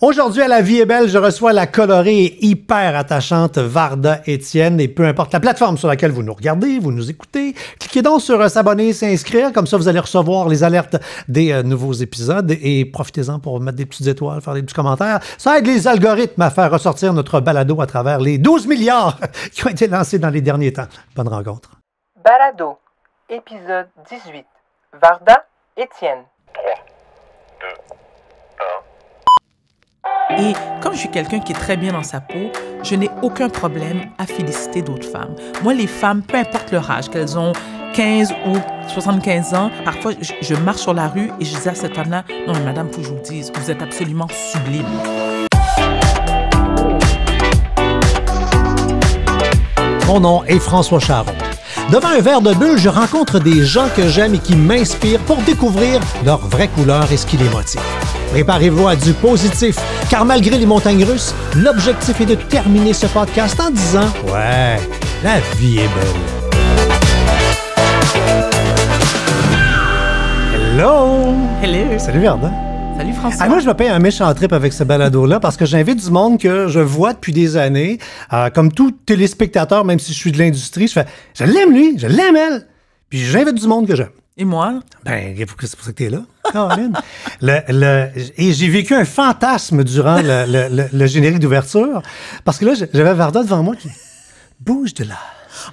Aujourd'hui, à La Vie est belle, je reçois la colorée et hyper attachante Varda Étienne. Et peu importe la plateforme sur laquelle vous nous regardez, vous nous écoutez, cliquez donc sur s'abonner euh, s'abonner, s'inscrire. Comme ça, vous allez recevoir les alertes des euh, nouveaux épisodes. Et profitez-en pour mettre des petites étoiles, faire des petits commentaires. Ça aide les algorithmes à faire ressortir notre balado à travers les 12 milliards qui ont été lancés dans les derniers temps. Bonne rencontre. Balado, épisode 18. Varda Étienne. Et comme je suis quelqu'un qui est très bien dans sa peau, je n'ai aucun problème à féliciter d'autres femmes. Moi, les femmes, peu importe leur âge, qu'elles ont 15 ou 75 ans, parfois je, marche sur la rue et je dis à cette femme-là, non, mais madame, faut que je vous dise, vous êtes absolument sublime. Mon nom est François Charon. Devant un verre de bulle, je rencontre des gens que j'aime et qui m'inspirent pour découvrir leur vraie couleur et ce qui les motive. Préparez-vous à du positif, car malgré les montagnes russes, l'objectif est de terminer ce podcast en disant Ouais, la vie est belle. Hello! Hello! Salut Verdon! Salut François. Ah, moi, je me paye un méchant trip avec ce balado-là parce que j'invite du monde que je vois depuis des années. Euh, comme tout téléspectateur, même si je suis de l'industrie, je fais Je l'aime lui, je l'aime elle. Puis j'invite du monde que j'aime. Et moi? Ben, c'est pour ça que es là, Caroline. le, et j'ai vécu un fantasme durant le, générique d'ouverture, parce que là, j'avais Varda devant moi qui bouge de là.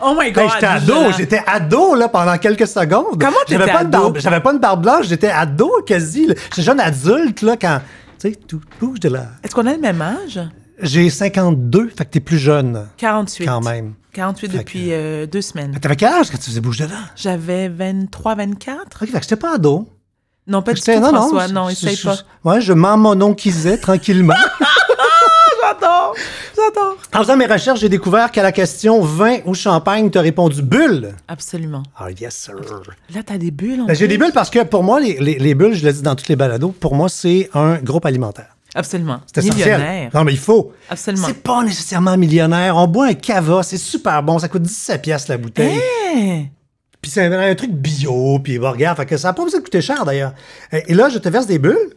Oh my God! j'étais ado, j'étais ado là, pendant quelques secondes. Comment tu j'avais pas de barbe, j'avais pas une barbe blanche, j'étais ado quasi. J'étais jeune adulte là, quand... Tu sais, tout bouge de là. Est-ce qu'on a le même âge? J'ai 52, fait que t'es plus jeune. 48. Quand même. 48 depuis euh, deux semaines. T'avais quel âge quand tu faisais Bouche de J'avais 23, 24. Ok, fait que j'étais pas ado. Non, pas du tout, non, François. Non, non essaye pas. Ouais, je m'en mononquisais tranquillement. J'adore! J'adore! En faisant mes recherches, j'ai découvert qu'à la question vin ou champagne, tu as répondu bulle. Absolument. Ah, yes, sir. Là, tu as des bulles. Ben, j'ai des bulles parce que pour moi, les, bulles, je le dis dans toutes les balados, pour moi, c'est un groupe alimentaire. Absolument. C'est Millionnaire. Non, mais il faut. Absolument. C'est pas nécessairement millionnaire. On boit un cava, c'est super bon. Ça coûte 17 la bouteille. Hein? Puis c'est un, truc bio, puis regarde, fait ça n'a pas besoin de coûter cher d'ailleurs. Et, là, je te verse des bulles.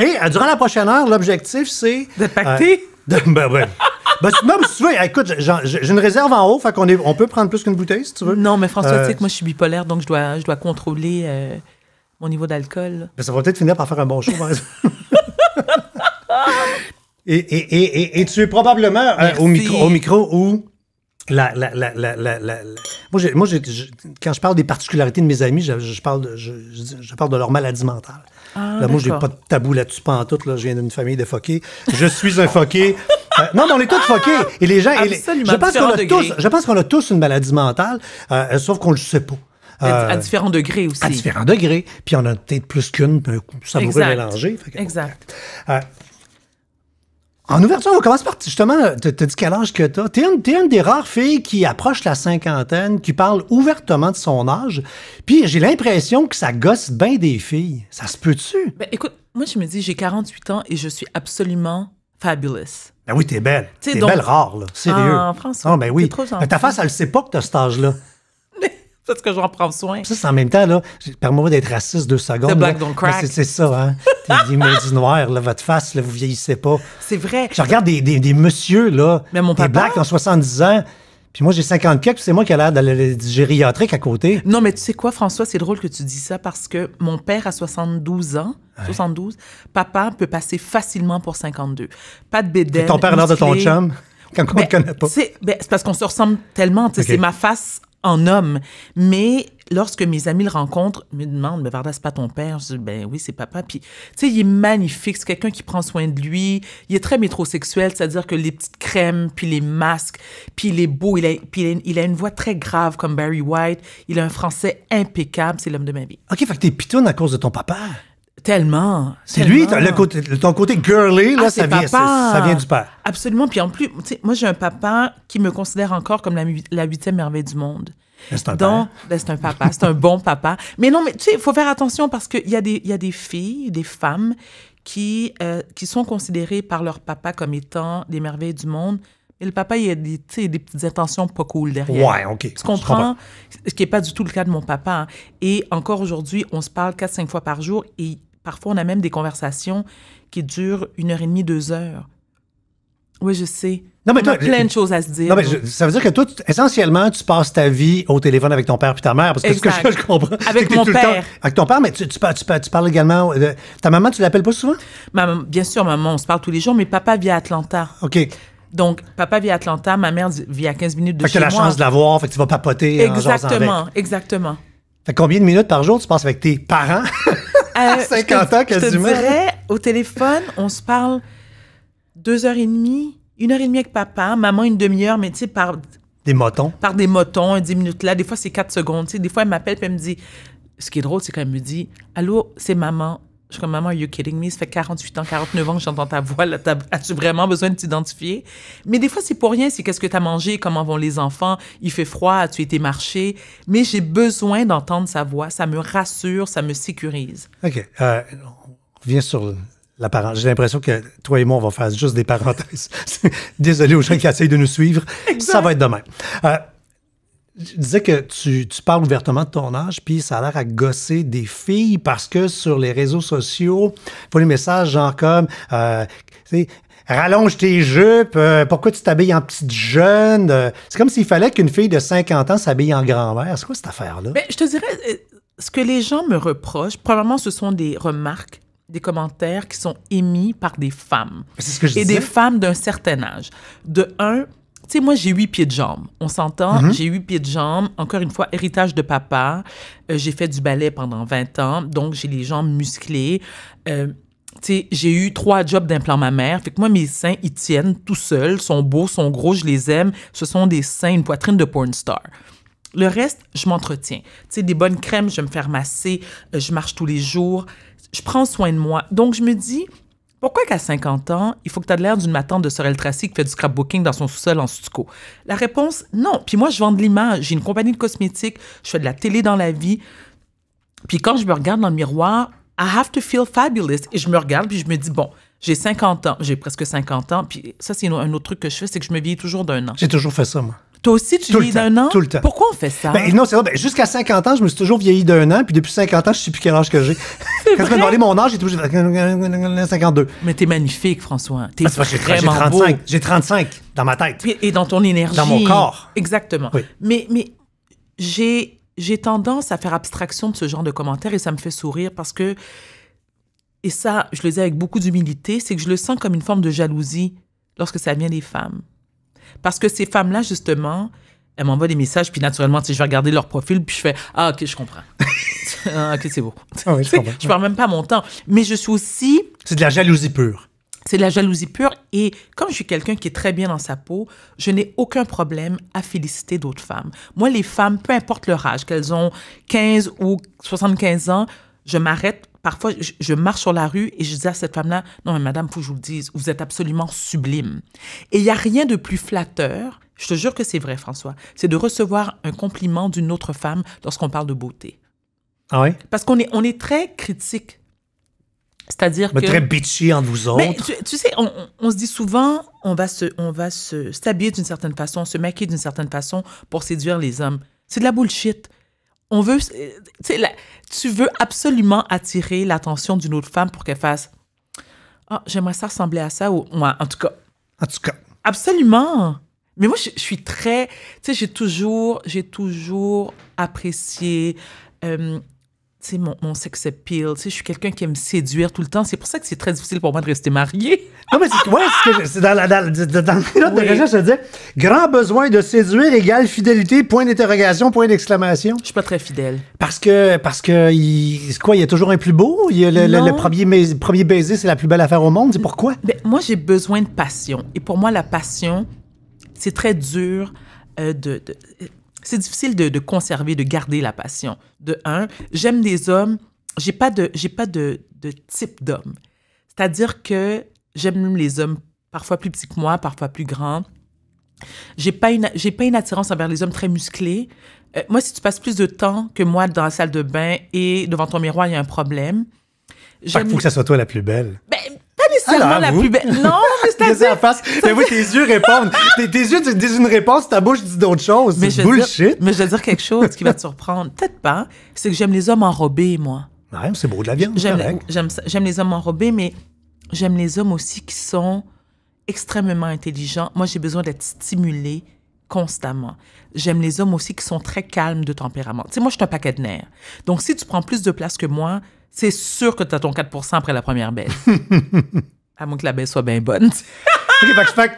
Et euh, durant la prochaine heure, l'objectif, c'est. De euh, pacter? ben, ouais. Ben, non, mais si tu veux, écoute, j'ai une réserve en haut, fait qu'on on peut prendre plus qu'une bouteille, si tu veux. Non, mais François, tu sais euh, que moi, je suis bipolaire, donc je dois, je dois contrôler mon niveau d'alcool. Ben, ça va peut-être finir par faire un bon show, Et, tu es probablement euh, au, micro, micro où la, la, la, la Moi, moi quand je parle des particularités de mes amis, je, parle, de, je, parle de leur maladie mentale. Ah, moi, je n'ai pas de tabou là-dessus, pas en tout. Là. Je viens d'une famille de foqués. Je suis un foqué. Euh, non, mais on est tous ah, foqués. Et les gens. je pense qu'on a, tous une maladie mentale, euh, sauf qu'on ne le sait pas. à différents degrés aussi. À différents degrés. Puis on a peut-être plus qu'une, puis ça Exact. mélangé exact. En ouverture, on commence par justement, tu dit quel âge que t'as. T'es une, une, des rares filles qui approche la cinquantaine, qui parle ouvertement de son âge. Puis j'ai l'impression que ça gosse bien des filles. Ça se peut-tu? Ben, écoute, moi je me dis, j'ai 48 ans et je suis absolument fabulous. Ben oui, t'es belle. T'es belle rare, là. Sérieux. Ah, France? non, ah, ben oui. Trop ben, ta face, elle sait pas que t'as cet âge-là que j'en prends soin. Ça, c'est en même temps, là, permets-moi d'être raciste deux secondes. The black don't crack. C'est ça, hein. T'es du noir, là, votre face, là, vous vieillissez pas. C'est vrai. Je regarde des, des, messieurs, là, mais mon des blacks 70 ans, puis moi, j'ai 50 puis c'est moi qui ai l'air d'aller gériatrique à côté. Non, mais tu sais quoi, François, c'est drôle que tu dis ça parce que mon père a 72 ans, 72, papa peut passer facilement pour 52. Pas de bédel. Ton père a l'air de ton chum? Quand on ne ben, connaît pas. Ben, c'est parce qu'on se ressemble tellement. C'est ma face en homme. Mais lorsque mes amis le rencontrent, me demandent, mais Varda, c'est pas ton père? Je dis, ben oui, c'est papa. Puis, tu sais, il est magnifique. C'est quelqu'un qui prend soin de lui. Il est très métrosexuel, c'est-à-dire que les petites crèmes, puis les masques, puis il est beau. Il a, il a, une voix très grave comme Barry White. Il a un français impeccable. C'est l'homme de ma vie. OK, fait que t'es pitonne à cause de ton papa. Tellement. C'est lui, côté, ton côté girly, là, ah, ça, vient, ça, vient, du père. Absolument. Puis en plus, moi, j'ai un papa qui me considère encore comme la huitième merveille du monde. C'est un, Donc, ben, C'est un papa, c'est un bon papa. Mais non, mais tu sais, il faut faire attention parce qu'il y, a des, y a des filles, des femmes qui, euh, qui sont considérées par leur papa comme étant des merveilles du monde. Mais le papa, il y a des, des petites intentions pas cool derrière. Ouais, OK. Tu comprends? Ce qui n'est pas du tout le cas de mon papa. Hein. Et encore aujourd'hui, on se parle 4-5 fois par jour et Parfois, on a même des conversations qui durent une heure et demie, deux heures. Oui, je sais. Non, mais a plein de choses à se dire. ça veut dire que toi, essentiellement, tu passes ta vie au téléphone avec ton père puis ta mère, parce que je, je comprends. Avec mon père. avec ton père, mais tu, parles également. Euh, ta maman, tu l'appelles pas souvent? bien sûr, maman, on se parle tous les jours, mais papa vit à Atlanta. OK. Donc, papa vit à Atlanta, ma mère vit à 15 minutes de chez moi. tu as la chance de l'avoir, fait tu vas papoter. Exactement, exactement. Fait combien de minutes par jour tu passes avec tes parents? Euh, 50 ans quasiment. Je te dirais, au téléphone, on se parle deux heures et demie, une heure et demie avec papa, maman une demi-heure, mais tu sais, par... Des motons. Par des motons, dix minutes là. Des fois, c'est quatre secondes. Tu sais, des fois, elle m'appelle et elle me dit... Ce qui est drôle, c'est quand elle me dit « Allô, c'est maman. Je suis comme, maman, are you kidding me? Ça fait 48 ans, 49 ans que j'entends ta voix. Là, as-tu vraiment besoin de t'identifier? Mais des fois, c'est pour rien. C'est qu'est-ce que tu as mangé? Comment vont les enfants? Il fait froid? As-tu été marché? Mais j'ai besoin d'entendre sa voix. Ça me rassure, ça me sécurise. OK. Euh, on revient sur la parenthèse. J'ai l'impression que toi et moi, on va faire juste des parenthèses. Désolé aux gens qui essayent de nous suivre. Ça va être demain. Euh, je disais que tu, parles ouvertement de ton âge, puis ça a l'air à gosser des filles parce que sur les réseaux sociaux, pour les messages genre comme, euh, rallonge tes jupes, euh, pourquoi tu t'habilles en petite jeune. Euh, c'est comme s'il fallait qu'une fille de 50 ans s'habille en grand-mère. C'est quoi cette affaire-là? Ben, je te dirais, ce que les gens me reprochent, probablement ce sont des remarques des commentaires qui sont émis par des femmes. C'est ce que je Et des femmes d'un certain âge. De un, tu sais, moi, j'ai huit pieds de jambe. On s'entend? Mm-hmm. J'ai huit pieds de jambe. Encore une fois, héritage de papa. Euh, j'ai fait du ballet pendant 20 ans, donc j'ai les jambes musclées. Euh, sais, j'ai eu trois jobs d'implant mammaire. Fait que moi, mes seins, ils tiennent tout seuls, sont beaux, sont gros, je les aime. Ce sont des seins, une poitrine de porn star. Le reste, je m'entretiens. Tu sais, des bonnes crèmes, je vais me faire masser, euh, je marche tous les jours, je prends soin de moi. Donc, je me dis, pourquoi qu'à 50 ans, il faut que tu aies l'air d'une matante de Sorel Tracy qui fait du scrapbooking dans son sous-sol en stucco? La réponse, non. Puis moi, je vends de l'image. J'ai une compagnie de cosmétiques. Je fais de la télé dans la vie. Puis quand je me regarde dans le miroir, I have to feel fabulous. Et je me regarde, puis je me dis, bon, j'ai 50 ans. J'ai presque 50 ans. Puis ça, c'est un autre truc que je fais, c'est que je me vieillis toujours d'un an. J'ai toujours fait ça, moi. Toi aussi, tu vieillis d'un an? Tout le temps. Pourquoi on fait ça? Ben, non, c'est vrai. Ben, jusqu'à 50 ans, je me suis toujours vieilli d'un an, puis depuis 50 ans, je ne sais plus quel âge que j'ai. Quand tu m'as demandé mon âge, j'ai toujours 52. Mais t'es magnifique, François. Ah, vraiment J'ai 35 dans ma tête. et dans ton énergie. Dans mon corps. Exactement. Mais, mais j'ai tendance à faire abstraction de ce genre de commentaires et ça me fait sourire parce que, et ça, je le dis avec beaucoup d'humilité, c'est que je le sens comme une forme de jalousie lorsque ça vient des femmes. Parce que ces femmes-là, justement, elles m'envoient des messages, puis naturellement, si je vais regarder leur profil, puis je fais Ah, ok, je comprends. Ah, ok, c'est beau. Ah je ne perds même pas mon temps. Mais je suis aussi. C'est de la jalousie pure. C'est de la jalousie pure. Et comme je suis quelqu'un qui est très bien dans sa peau, je n'ai aucun problème à féliciter d'autres femmes. Moi, les femmes, peu importe leur âge, qu'elles ont 15 ou 75 ans, je m'arrête parfois, je, marche sur la rue et je dis à cette femme-là, non, mais madame, faut que je vous le dise, vous êtes absolument sublime. Et il n'y a rien de plus flatteur, je te jure que c'est vrai, François, c'est de recevoir un compliment d'une autre femme lorsqu'on parle de beauté. Ah oui? Parce qu'on est, on est très critique. C'est-à-dire que... Très bitchy en vous autres. tu, sais, on, se dit souvent, on va se, on va se s'habiller d'une certaine façon, se maquiller d'une certaine façon pour séduire les hommes. C'est de la bullshit on veut, euh, la, tu veux absolument attirer l'attention d'une autre femme pour qu'elle fasse ah, j'aimerais ça ressembler à ça ou moi, en tout cas. En tout cas. Absolument. Mais moi, je, suis très, tu sais, j'ai toujours, j'ai toujours apprécié euh, sais, mon, mon sex appeal, tu je suis quelqu'un qui aime séduire tout le temps. C'est pour ça que c'est très difficile pour moi de rester mariée. Non, mais c'est ouais, c'est dans, la, dans, de recherche, je disais grand besoin de séduire égale fidélité, point d'interrogation, point d'exclamation. Je suis pas très fidèle. Parce que, parce que, il, quoi, il y a toujours un plus beau? Il y a le, premier, premier baiser, c'est la plus belle affaire au monde. C'est pourquoi? Ben, moi, j'ai besoin de passion. Et pour moi, la passion, c'est très dur. Euh, de, de, c'est difficile de, conserver, de garder la passion. De un, j'aime des hommes, j'ai pas de, j'ai pas de, type d'homme. C'est-à-dire que j'aime les hommes parfois plus petits que moi, parfois plus grands. J'ai pas une, j'ai pas une attirance envers les hommes très musclés. Euh, moi, si tu passes plus de temps que moi dans la salle de bain et devant ton miroir, il y a un problème. Il faut que ça soit toi la plus belle nécessairement ah, la plus belle. Non, mais c'est-à-dire... Mais ben oui, tes yeux répondent. tes, tes yeux, disent une réponse, ta bouche dit d'autres choses. C'est bullshit. mais je vais dire quelque chose qui va te surprendre. Peut-être pas. C'est que j'aime les hommes enrobés, moi. c'est beau de la viande. J'aime les hommes enrobés, mais j'aime les hommes aussi qui sont extrêmement intelligents. Moi, j'ai besoin d'être stimulée constamment. J'aime les hommes aussi qui sont très calmes de tempérament. Tu sais, moi, je suis un paquet de nerfs. Donc, si tu prends plus de place que moi, c'est sûr que tu as ton 4 après la première baisse. À moins que la baisse soit bien bonne. OK, fait,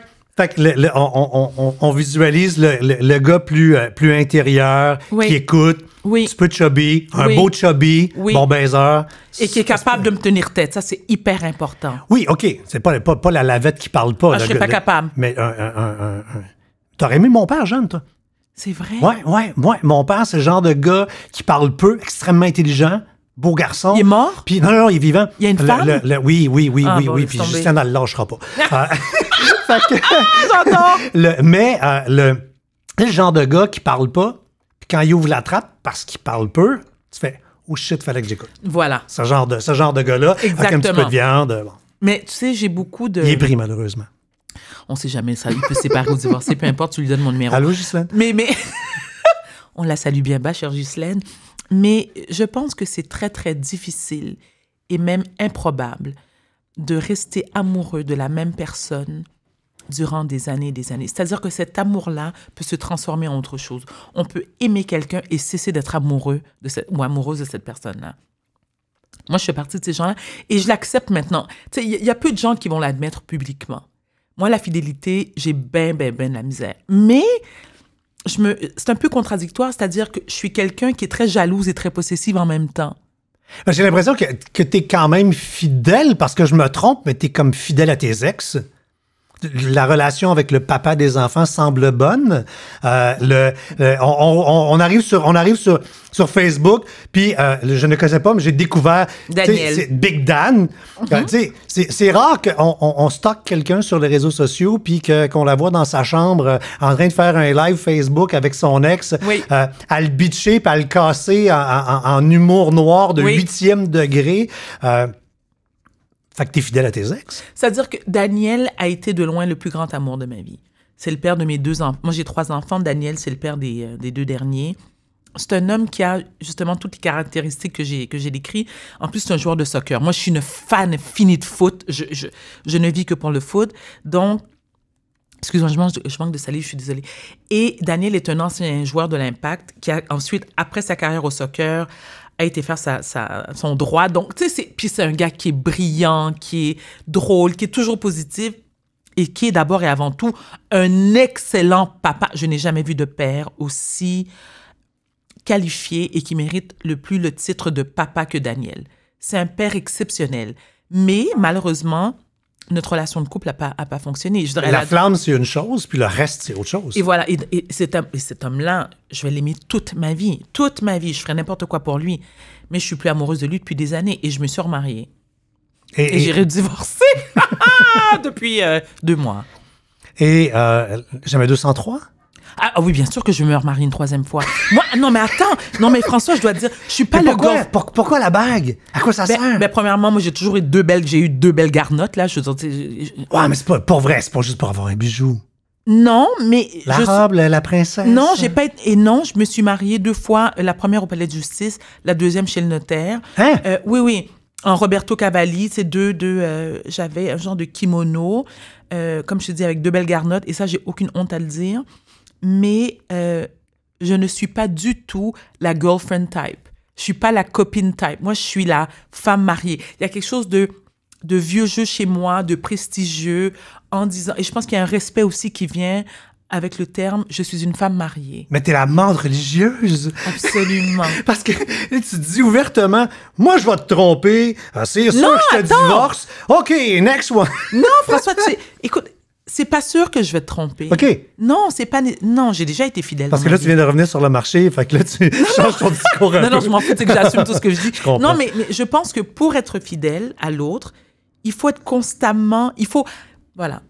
on, visualise le, gars plus, euh, intérieur, qui écoute, un petit peu chubby, un beau chubby, bon baiser. Et qui est capable de me tenir tête. Ça, c'est hyper important. Oui, OK. C'est pas, pas, la lavette qui parle pas. Ah, je je suis pas capable. Mais un, T'aurais aimé mon père, jeune, toi? C'est vrai? Ouais, ouais, Mon père, c'est le genre de gars qui parle peu, extrêmement intelligent, beau garçon. Il est mort? Puis, non, non, il est vivant. Il y a une femme? oui, oui, oui, ah, bah oui, oui. Puis Justin, elle ne lâchera pas. ah, le, mais euh, le, le genre de gars qui parle pas, puis quand il ouvre la trappe parce qu'il parle peu, tu fais « Oh shit, fallait que j'écoute. » Voilà. Ce genre de, ce genre de gars-là, avec un petit peu de viande. Mais tu sais, j'ai beaucoup de... Il est pris, malheureusement. On sait jamais, ça, il peut se séparer ou divorcer, peu importe, tu lui donnes mon numéro. Allô, Justine? Mais, mais... On la salue bien bas, chère Justine. Mais je pense que c'est très, très difficile et même improbable de rester amoureux de la même personne durant des années et des années. C'est-à-dire que cet amour-là peut se transformer en autre chose. On peut aimer quelqu'un et cesser d'être amoureux de cette, ou amoureuse de cette personne-là. Moi, je fais partie de ces gens-là et je l'accepte maintenant. Il y, a peu de gens qui vont l'admettre publiquement. Moi, la fidélité, j'ai ben, ben, ben la misère. Mais c'est un peu contradictoire, c'est-à-dire que je suis quelqu'un qui est très jalouse et très possessive en même temps. Ben, j'ai l'impression que, que tu es quand même fidèle, parce que je me trompe, mais tu es comme fidèle à tes ex la relation avec le papa des enfants semble bonne. Euh, le, euh, on, arrive sur, on arrive sur, sur Facebook, puis euh, je ne connaissais pas, mais j'ai découvert Big Dan. C'est rare qu'on on, stocke quelqu'un sur les réseaux sociaux, puis qu'on la voit dans sa chambre en train de faire un live Facebook avec son ex, oui. à le bitcher, puis à le casser en, humour noir de huitième degré. Fait que fidèle à tes ex? C'est-à-dire que Daniel a été de loin le plus grand amour de ma vie. C'est le père de mes deux enfants. Moi, j'ai trois enfants. Daniel, c'est le père des, euh, deux derniers. C'est un homme qui a justement toutes les caractéristiques que j'ai que j'ai décrites. En plus, c'est un joueur de soccer. Moi, je suis une fan finie de foot. Je, ne vis que pour le foot. Donc, Excuse-moi, je, je manque de salive, je suis désolée. Et Daniel est un ancien joueur de l'Impact qui a ensuite, après sa carrière au soccer, a été faire son droit. Donc, tu sais, puis c'est un gars qui est brillant, qui est drôle, qui est toujours positif et qui est d'abord et avant tout un excellent papa. Je n'ai jamais vu de père aussi qualifié et qui mérite le plus le titre de papa que Daniel. C'est un père exceptionnel. Mais malheureusement, notre relation de couple n'a pas, a pas fonctionné. Je la, flamme, c'est une chose, puis le reste, c'est autre chose. Et voilà. Et, cet, homme, là je vais l'aimer toute ma vie. Toute ma vie. Je ferai n'importe quoi pour lui. Mais je suis plus amoureuse de lui depuis des années et je me suis remariée. Et, j'ai redivorcé depuis euh, deux mois. Et euh, j'avais 203? Ah, ah oui, bien sûr que je me remarie une troisième fois. Moi, non, mais attends. Non, mais François, je dois te dire, je suis pas le pourquoi, pourquoi la bague? À quoi ça ben, sert? Ben, premièrement, moi, j'ai toujours eu deux belles, j'ai eu deux belles garnottes, là. Je veux dire, mais c'est pas pour vrai, c'est pas juste pour avoir un bijou. Non, mais la robe, la princesse. Non, j'ai pas été... et non, je me suis mariée deux fois. Euh, la première au palais de justice, la deuxième chez le notaire. Hein? Euh, oui, oui. En Roberto Cavalli, c'est deux, deux. Euh, j'avais un genre de kimono, comme je te dis, avec deux belles garnottes. Et ça, j'ai aucune honte à le dire mais euh, je ne suis pas du tout la girlfriend type. Je suis pas la copine type. Moi, je suis la femme mariée. Il y a quelque chose de de vieux jeu chez moi, de prestigieux, en disant. Et je pense qu'il y a un respect aussi qui vient avec le terme je suis une femme mariée. Mais tu es la mante religieuse. Absolument. Parce que tu dis ouvertement moi je vais te tromper, ah, c'est sûr que je te divorce. OK, next one. non, François, écoute, c'est pas sûr que je vais te tromper. OK. Non, c'est pas. Non, j'ai déjà été fidèle. Parce que là, tu viens de revenir sur le marché, fait que là, tu changes ton discours. non, non, je m'en fous, c'est que j'assume tout ce que je dis. non, mais, je pense que pour être fidèle à l'autre, il faut être constamment. Il faut. Voilà.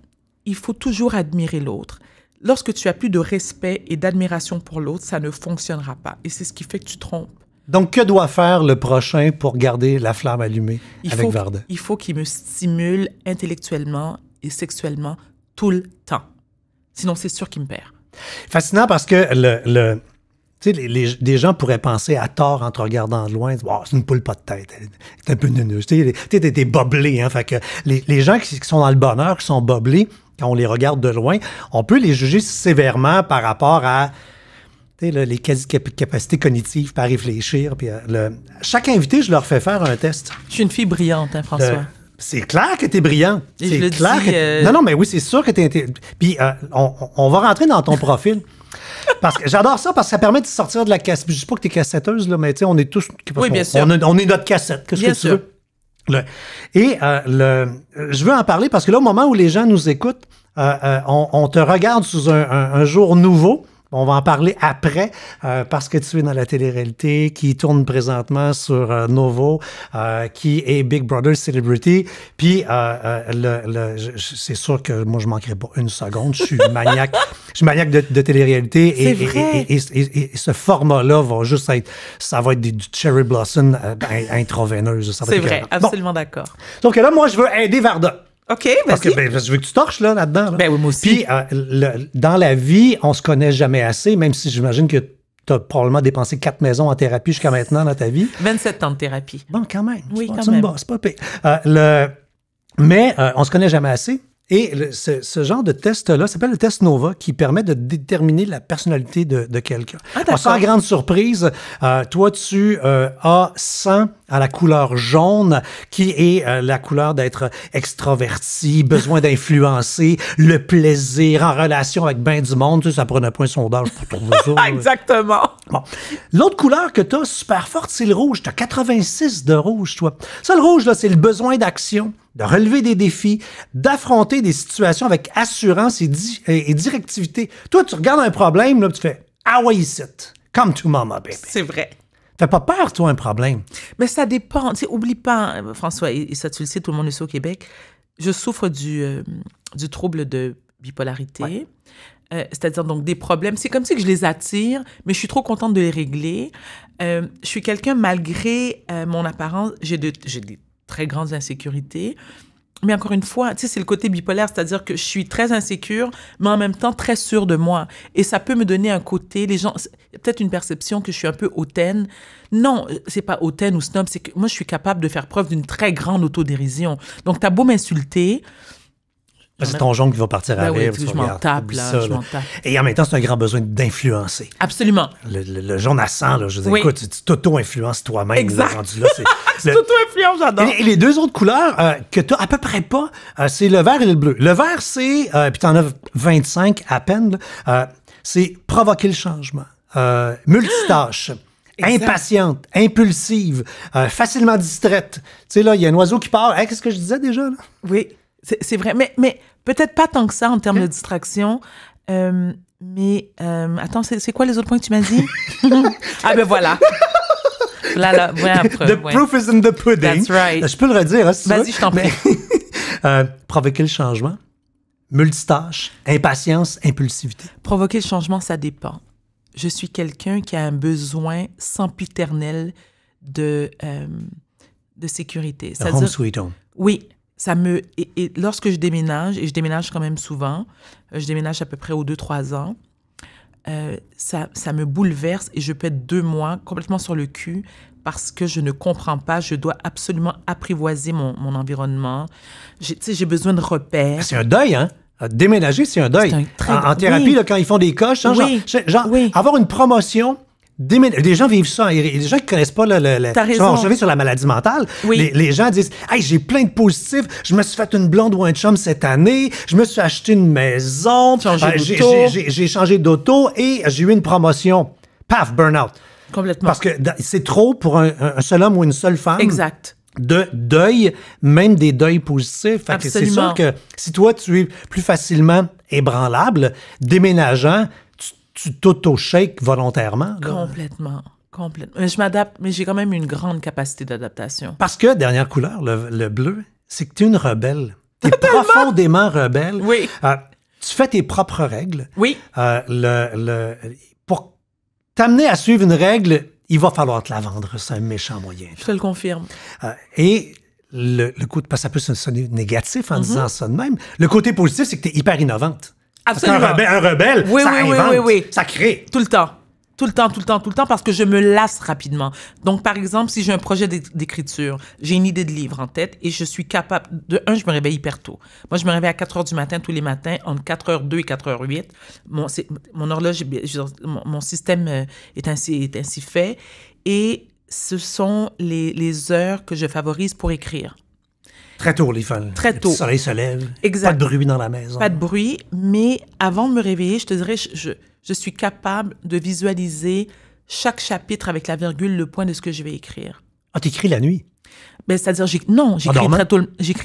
Il faut toujours admirer l'autre. Lorsque tu as plus de respect et d'admiration pour l'autre, ça ne fonctionnera pas. Et c'est ce qui fait que tu trompes. Donc, que doit faire le prochain pour garder la flamme allumée il avec faut, Il faut qu'il me stimule intellectuellement et sexuellement tout le temps. Sinon, c'est sûr qu'il me perd. Fascinant parce que le, les, gens pourraient penser à tort en te regardant de loin, c'est une poule pas de tête, t'es un peu tu sais, t'es, boblé. Hein, fait que les, gens qui, sont dans le bonheur, qui sont boblés, quand on les regarde de loin, on peut les juger sévèrement par rapport à les capacités cognitives par réfléchir. Puis, euh, Chaque invité, je leur fais faire un test. Je suis une fille brillante, hein, François. C'est clair que t'es brillant. C'est clair que euh, Non, non, mais oui, c'est sûr que t'es... Es... Puis euh, on, on, va rentrer dans ton profil. Parce que j'adore ça parce que ça permet de sortir de la cassette. Je dis pas que t'es cassetteuse, là, mais tu sais, on est tous. Oui, bien on, sûr. On, est notre cassette. Qu'est-ce que tu veux? et euh, le, je veux en parler parce que là, au moment où les gens nous écoutent, on, te regarde sous un jour nouveau. On va en parler après euh, parce que tu es dans la télé-réalité qui tourne présentement sur euh, Novo, euh, qui est Big Brother Celebrity. Puis, c'est sûr que moi, je manquerai pas une seconde. Je suis maniaque. Je de, télé-réalité et, et, et, ce format-là va juste être, ça va être du cherry blossom intraveineuse. C'est vrai, absolument d'accord. Donc là, moi, je veux aider Varda. OK, ben, Parce, que, ben, je veux que tu torches là, dedans ben aussi. Puis, euh, dans la vie, on se connaît jamais assez, même si j'imagine que tu as probablement dépensé quatre maisons en thérapie jusqu'à maintenant dans ta vie. 27 ans de thérapie. Bon, quand même. Oui, quand même. c'est pas euh, le... Mais euh, on se connaît jamais assez. Et ce, genre de test-là s'appelle le test Nova, qui permet de déterminer la personnalité de, de quelqu'un. Ah, Sans grande surprise, toi, tu as 100 à la couleur jaune, qui est euh, la couleur d'être extraverti, besoin d'influencer, le plaisir en relation avec ben du monde. Tu sais, ça prend un point sondage pour trouver ça. Exactement. Bon. L'autre couleur que tu as super forte, c'est le rouge. Tu as 86 de rouge, toi. Ça, le rouge, là, c'est le besoin d'action de relever des défis, d'affronter des situations avec assurance et, directivité. Toi, tu regardes un problème, là, tu fais Ah it? »« Come to mama, baby. C'est vrai. T'as pas peur, toi, un problème? Mais ça dépend. Tu sais, oublie pas, euh, François, et, ça, tu le sais, tout le monde le sait au Québec, je souffre du, euh, du trouble de bipolarité. Euh, c'est-à-dire donc des problèmes. C'est comme si je les attire, mais je suis trop contente de les régler. je suis quelqu'un, malgré mon apparence, j'ai de, j'ai des très grandes insécurités. Mais encore une fois, tu sais, c'est le côté bipolaire, c'est-à-dire que je suis très insécure, mais en même temps très sûre de moi. Et ça peut me donner un côté, les gens, peut-être une perception que je suis un peu hautaine. Non, euh, c'est pas hautaine ou snob, c'est que moi, je suis capable de faire preuve d'une très grande autodérision. Donc, t'as beau m'insulter, c'est ton jaune qui va partir à l'air, ben je m'en tape, je Et en même temps, c'est un grand besoin d'influencer. Absolument. Le, le, le sang, là, je veux écoute, tu t'auto-influences toi-même. Exact. là, c'est j'adore. Et, les deux autres couleurs euh, que tu à peu près pas, euh, c'est le vert et le bleu. Le vert, c'est, euh, puis tu en as 25 à peine, c'est provoquer le changement, multitâche. impatiente, impulsive, facilement distraite. Tu sais, là, il y a un oiseau qui part. Qu'est-ce que je disais déjà? Là? Oui. C'est vrai, mais, mais peut-être pas tant que ça en termes de hein? distraction. Euh, mais euh, attends, c'est quoi les autres points que tu m'as dit Ah ben voilà. Là, là, the proof is in the pudding. Ben, je peux le redire, hein, Vas-y, je t'en prie. Euh, provoquer le changement, multitâche, impatience, impulsivité. Provoquer le changement, ça dépend. Je suis quelqu'un qui a un besoin sempiternel de, de sécurité. The home sweet home. Oui, ça me et, lorsque je déménage et je déménage quand même souvent, euh, je déménage à peu près aux 2-3 ans. Euh, ça, ça me bouleverse et je pète deux mois complètement sur le cul parce que je ne comprends pas. Je dois absolument apprivoiser mon, mon environnement. Tu sais, j'ai besoin de repères. C'est un deuil, hein? Déménager, c'est un deuil. en, thérapie, là, quand ils font des coches, hein, genre, genre avoir une promotion, des, gens vivent ça. Les gens qui connaissent pas le, raison. sur la maladie mentale. Oui. Les, gens disent Hey, j'ai plein de positifs. Je me suis fait une blonde ou un chum cette année. Je me suis acheté une maison. Euh, j'ai changé d'auto et j'ai eu une promotion. Paf, burn-out. Complètement. Parce que c'est trop pour un, seul homme ou une seule femme. Exact. De deuil, même des deuils positifs. C'est sûr que si toi, tu es plus facilement ébranlable, déménageant, tu t'auto-shakes volontairement. Complètement. Complètement. je m'adapte, mais j'ai quand même une grande capacité d'adaptation. Parce que, dernière couleur, le, bleu, c'est que tu es une rebelle. Tu es profondément rebelle. Oui. Euh, tu fais tes propres règles. Oui. Euh, le, pour t'amener à suivre une règle, il va falloir te la vendre. C'est un méchant moyen. Je te le confirme. Euh, et le, coup, peut sonner négatif en mm-hmm. disant ça de même. Le côté positif, c'est que tu es hyper innovante. Absolument. Un rebelle, oui, ça oui, oui, oui, ça crée. Tout le temps. Tout le temps, tout le temps, tout le temps, parce que je me lasse rapidement. Donc, par exemple, si j'ai un projet d'écriture, j'ai une idée de livre en tête et je suis capable... De un, je me réveille hyper tôt. Moi, je me réveille à 4 heures du matin tous les matins, entre 4 h 2 et 4h08. Mon, mon horloge, mon, système euh, est ainsi, est ainsi fait. Et ce sont les heures que je favorise pour écrire. Très tôt, les folles. Très tôt. Le soleil se lève. Exact. Pas de bruit dans la maison. Pas de bruit, mais avant de me réveiller, je te dirais, je, je, suis capable de visualiser chaque chapitre avec la virgule, le point de ce que je vais écrire. Ah, écris la nuit? Ben, c'est-à-dire, non, j'écris très, tôt,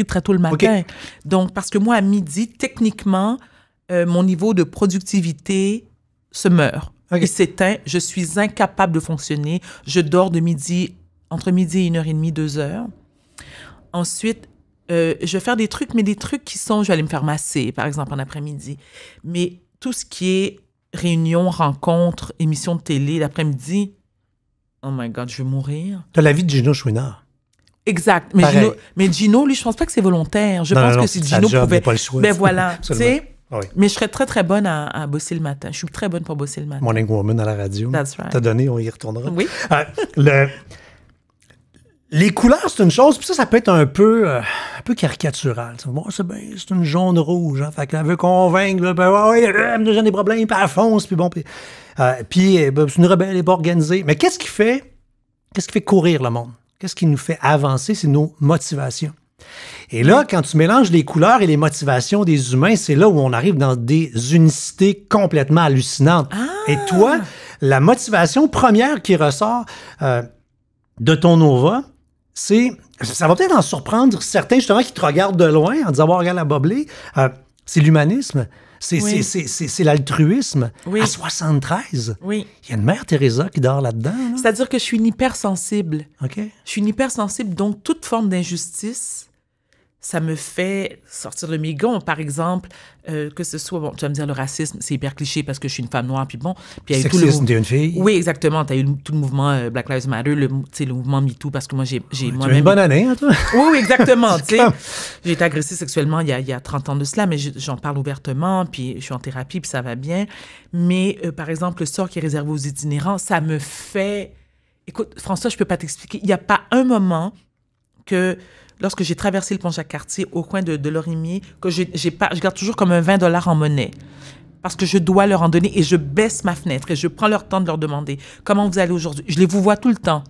très tôt le matin. Donc, parce que moi, à midi, techniquement, euh, mon niveau de productivité se meurt. Il s'éteint. Je suis incapable de fonctionner. Je dors de midi, entre midi et une heure et demie, deux heures. Ensuite, euh, je vais faire des trucs, mais des trucs qui sont, je vais aller me faire masser, par exemple, en après-midi. Mais tout ce qui est réunion, rencontre, émission de télé l'après-midi, oh my God, je vais mourir. T'as la vie de Gino Chouinard. Exact. Mais Gino, mais Gino, lui, je pense pas que c'est volontaire. Je pense que si Gino pouvait. Pas le choix, ben voilà, tu sais. Ah mais je serais très, très bonne à, bosser le matin. Je suis très bonne pour bosser le matin. Morning Woman à la radio. That's right. T'as donné, on y retournera. Oui. Euh, les couleurs, c'est une chose, puis ça, ça peut être un peu. Euh, un peu caricatural. Bon, c'est une jaune rouge. Hein, veut convaincre. ben, euh, donne des problèmes, puis elle fonce. Puis bon, puis, euh, puis euh, ben, c'est une rebelle, elle est pas organisée. Mais qu'est-ce qui fait, qu'est-ce qui fait courir le monde? Qu'est-ce qui nous fait avancer? C'est nos motivations. Et là, quand tu mélanges les couleurs et les motivations des humains, c'est là où on arrive dans des unicités complètement hallucinantes. Ah! Et toi, la motivation première qui ressort de ton OVA, c'est ça va peut-être en surprendre certains, justement, qui te regardent de loin en disant oh, regarde la boblée. Euh, c'est l'humanisme. C'est l'altruisme. Oui. À 73, oui. il y a une mère Teresa qui dort là-dedans. Là. dedans cest à dire que je suis une hypersensible. Je suis une hypersensible, donc toute forme d'injustice, ça me fait sortir de mes gonds. Par exemple, euh, que ce soit, bon, tu vas me dire le racisme, c'est hyper cliché parce que je suis une femme noire, puis bon. Puis il y a eu tout le d'une fille. Oui, exactement. Tu as eu tout le mouvement euh, Black Lives Matter, le, le mouvement MeToo, parce que moi, j'ai moi-même. une bonne année, hein, toi? oui, tu exactement. j'ai été agressée sexuellement il y, a, il y, a, 30 ans de cela, mais j'en parle ouvertement, puis je suis en thérapie, puis ça va bien. Mais euh, par exemple, le sort qui est réservé aux itinérants, ça me fait. Écoute, François, je peux pas t'expliquer. Il n'y a pas un moment que lorsque j'ai traversé le pont Jacques-Cartier au coin de, de Lorimier, que je, pas, je garde toujours comme un 20 dollars en monnaie. Parce que je dois leur en donner et je baisse ma fenêtre et je prends leur temps de leur demander comment vous allez aujourd'hui. Je les vous vois tout le temps.